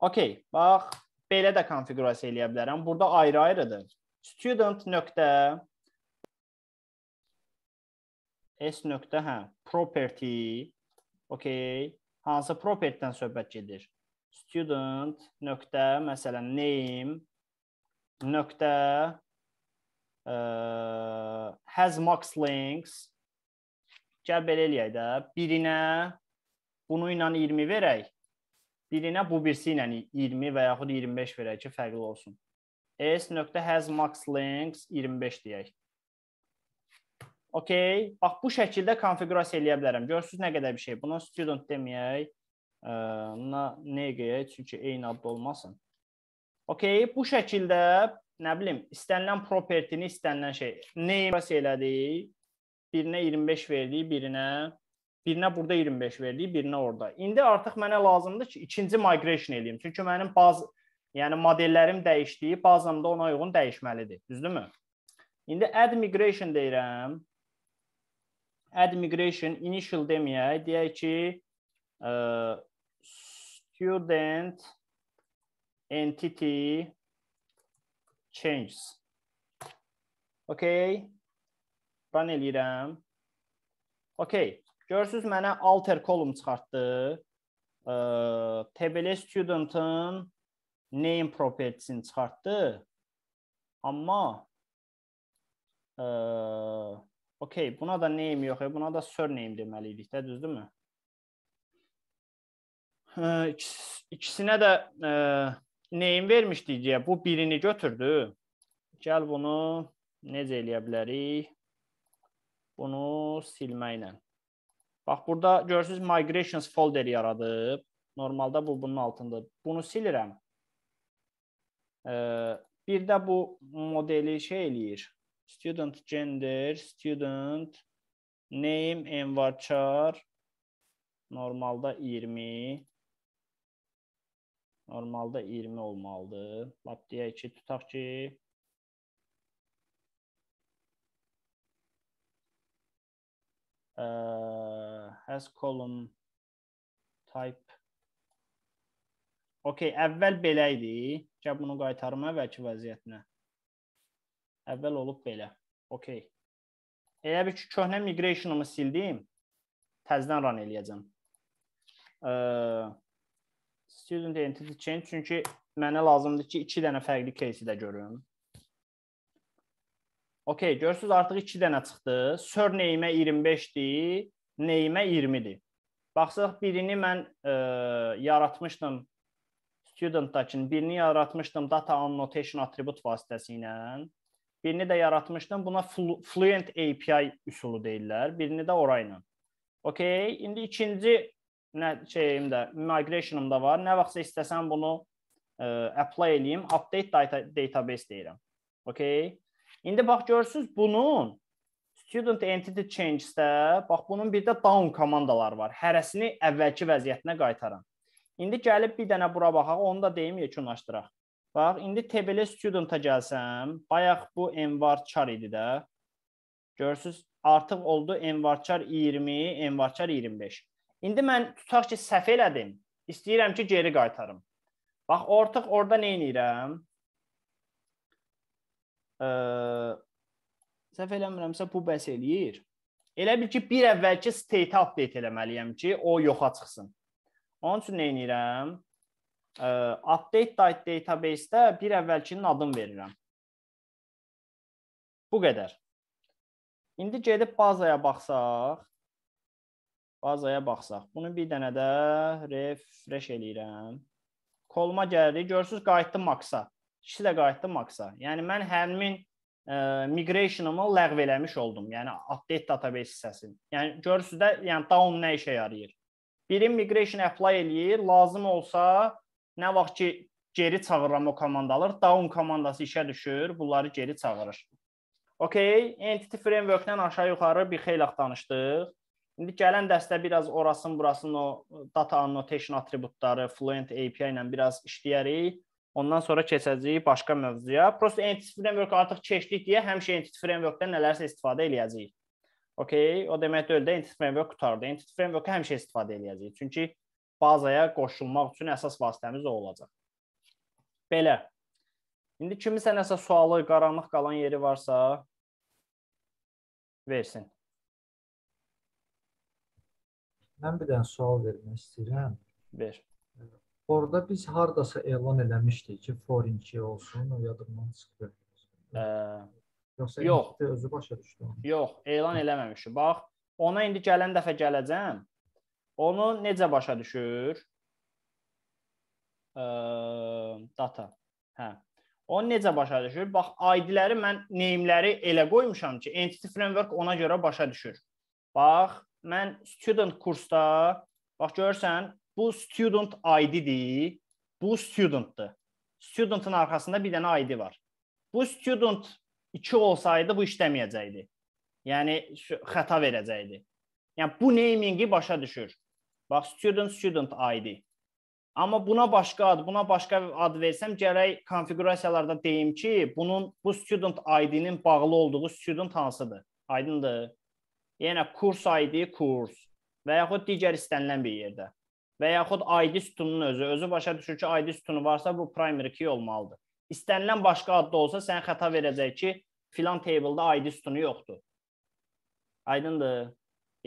OK, bax, belə də konfiqurasiya eləyə bilərəm. Burada ayrı-ayrıdır. Student nöqtə S nöqtə, hə, property. OK. Hansı property-dən söhbət gedir? student nöqtə məsələn name nöqtə ə, e, has max links gəl belə eləyək də birinə bunu ilə 20 verək birinə bu birisi ilə 20 və yaxud 25 verək ki fərqli olsun s nöqtə has max links 25 deyək Okay, bax bu şəkildə konfiqurasiya eləyə bilərəm. Görürsüz nə qədər bir şey. Buna student deməyək. Nəyə qəyək? Çünki eyni adda olmasın. Okay, bu şəkildə nə bilim, istənilən propertini, istənilən şey neyimiz elədik. Birinə 25 verdik, birinə birinə burada 25 verdik, birinə orada. İndi artıq mənə lazımdır ki, ikinci migration eləyim. Çünki mənim baz yəni modellərim dəyişdiyi, bazamda ona uyğun dəyişməlidir, düzdürmü? İndi add migration deyirəm. Add migration initial deməyək, deyək ki, ə, e, student entity changes. Okay. Run eləyirəm. Okay. Görürsüz mənə alter column çıxartdı. E, TBL student'ın name property-sini çıxartdı. Amma e, okay, buna da name yox, e, buna da surname deməliydik də, düzdürmü? ikisinə də ə, e, neyin vermişdik deyə bu birini götürdü. Gəl bunu necə eləyə bilərik? Bunu silməklə. Bax burada görürsüz migrations folder yaradıb. Normalda bu bunun altındadır. Bunu silirəm. E, bir də bu modeli şey eləyir. Student gender, student name, envarchar normalda 20 Normalda 20 olmalıdır. Lap deyək ki, tutaq ki, uh, has column type. Okay, əvvəl belə idi. Gəl bunu qaytarım əvvəlki vəziyyətinə. Əvvəl olub belə. Okay. Elə bir ki, köhnə migrationumu sildim. Təzədən run eləyəcəm. Uh, student entity change çünki mənə lazımdır ki, 2 dənə fərqli case də görüm. Okay, görürsüz artıq 2 dənə çıxdı. Surname-ə 25-dir, name-ə 20-dir. Baxsaq birini mən ə, e, yaratmışdım student-dakinin birini yaratmışdım data annotation atribut vasitəsilə. Birini də yaratmışdım. Buna flu Fluent API üsulu deyirlər. Birini də orayla. Okay, indi ikinci nə şeyim də, migrationum da var. Nə vaxtsa istəsəm bunu ə, e, apply eləyim, update data database deyirəm. Okay? İndi bax görürsüz bunun student entity change-də bax bunun bir də down komandaları var. Hərəsini əvvəlki vəziyyətinə qaytaran. İndi gəlib bir dənə bura baxaq, onu da deyim yekunlaşdıraq. Bax, indi TBL student-a gəlsəm, bayaq bu envar char idi də. Görürsüz, artıq oldu envar char 20, envar char 25. İndi mən tutaq ki, səhv elədim. İstəyirəm ki, geri qaytarım. Bax, artıq orada nə edirəm? E, səhv eləmirəmsə bu bəs eləyir. Elə bil ki, bir əvvəlki state update eləməliyəm ki, o yoxa çıxsın. Onun üçün nə edirəm? E, update database-də bir əvvəlkinin adını verirəm. Bu qədər. İndi gedib bazaya baxsaq, Bazaya baxsaq. Bunu bir dənə də refresh eləyirəm. Koluma gəldi. Görürsüz, qayıtdım maksa. İkisi də qayıtdı maksa. Yəni mən həmin e, migration-ımı ləğv eləmiş oldum. Yəni update database hissəsini. Yəni görürsüz də, yəni down nə işə yarayır? Biri migration apply eləyir, lazım olsa nə vaxt ki geri çağırıram o komanda alır, down komandası işə düşür, bunları geri çağırır. Okay, Entity Framework-dən aşağı-yuxarı bir xeyli danışdıq. İndi gələn dəstə biraz orasın, burasın o data annotation atributları Fluent API ilə biraz işləyərik. Ondan sonra keçəcəyik başqa mövzuya. Prosta entity framework artıq keçdik deyə həmişə entity frameworkdan nələrsə istifadə eləyəcəyik. Okay, o demək deyil də entity framework qutardı. Entity framework həmişə istifadə eləyəcəyik. Çünki bazaya qoşulmaq üçün əsas vasitəmiz o olacaq. Belə. İndi kimisə nəsə sualı, qaranlıq qalan yeri varsa versin. Mən bir dənə sual vermək istəyirəm. Ver. Orda biz hardasa elan eləmişdik ki, forinki olsun, o yadımdan çıxdı. Ə... Yoxsa yox, özü başa düşdü. Yox, elan eləməmişik. Bax, ona indi gələn dəfə gələcəm. Onu necə başa düşür? Ə, data. Hə. O necə başa düşür? Bax, ID-ləri mən name-ləri elə qoymuşam ki, entity framework ona görə başa düşür. Bax, mən student kursda bax görürsən, bu student ID-dir, bu studentdır. Studentın arxasında bir dənə ID var. Bu student 2 olsaydı bu işləməyəcəkdi. Yəni xəta verəcəkdi. Yəni bu namingi başa düşür. Bax student student ID. Amma buna başqa ad, buna başqa ad versəm gərək konfiqurasiyalarda deyim ki, bunun bu student ID-nin bağlı olduğu student hansıdır? Aydındır? Yəni kurs ID kurs və yaxud digər istənilən bir yerdə və yaxud ID sütununun özü özü başa düşür ki, ID sütunu varsa bu primary key olmalıdır. İstənilən başqa adda olsa sənə xəta verəcək ki, filan table-da ID sütunu yoxdur. Aydındır?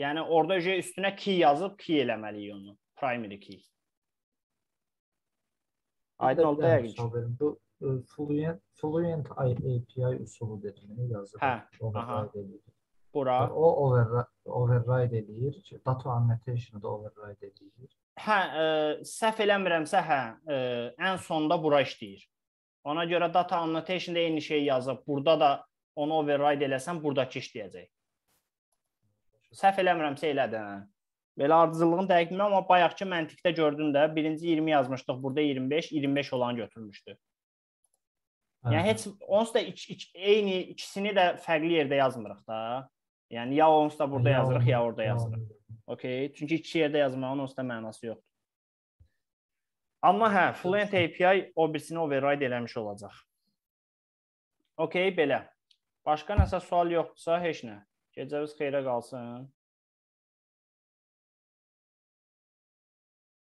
Yəni orada j üstünə key yazıb key eləməliyik onu, primary key. Aydın oldu yəqin. Bu e, Fluent Fluent API üsulu dediyini yazıb. Hə, aha bura. O override, override eləyir, data annotation da override eləyir. Hə, ə, e, səhv eləmirəmsə, hə, ə, e, ən sonda bura işləyir. Ona görə data annotation-da eyni şey yazıb, burada da onu override eləsən, burdakı işləyəcək. Səhv eləmirəmsə elədi, hə. Belə ardıcıllığını dəqiq bilmirəm, amma bayaqki məntiqdə gördün də, birinci 20 yazmışdıq, burada 25, 25 olanı götürmüşdü. Yəni heç onsuz da iç, iç, eyni ikisini də fərqli yerdə yazmırıq da. Yəni ya onsuz da burada yazırıq, ya orada yazırıq. Okay? Çünki iki yerdə yazmağın onsuz da mənası yoxdur. Amma hə, Fluent API o birisini override eləmiş olacaq. Okay, belə. Başqa nəsə sual yoxdursa, heç nə. Gecəniz xeyrə qalsın.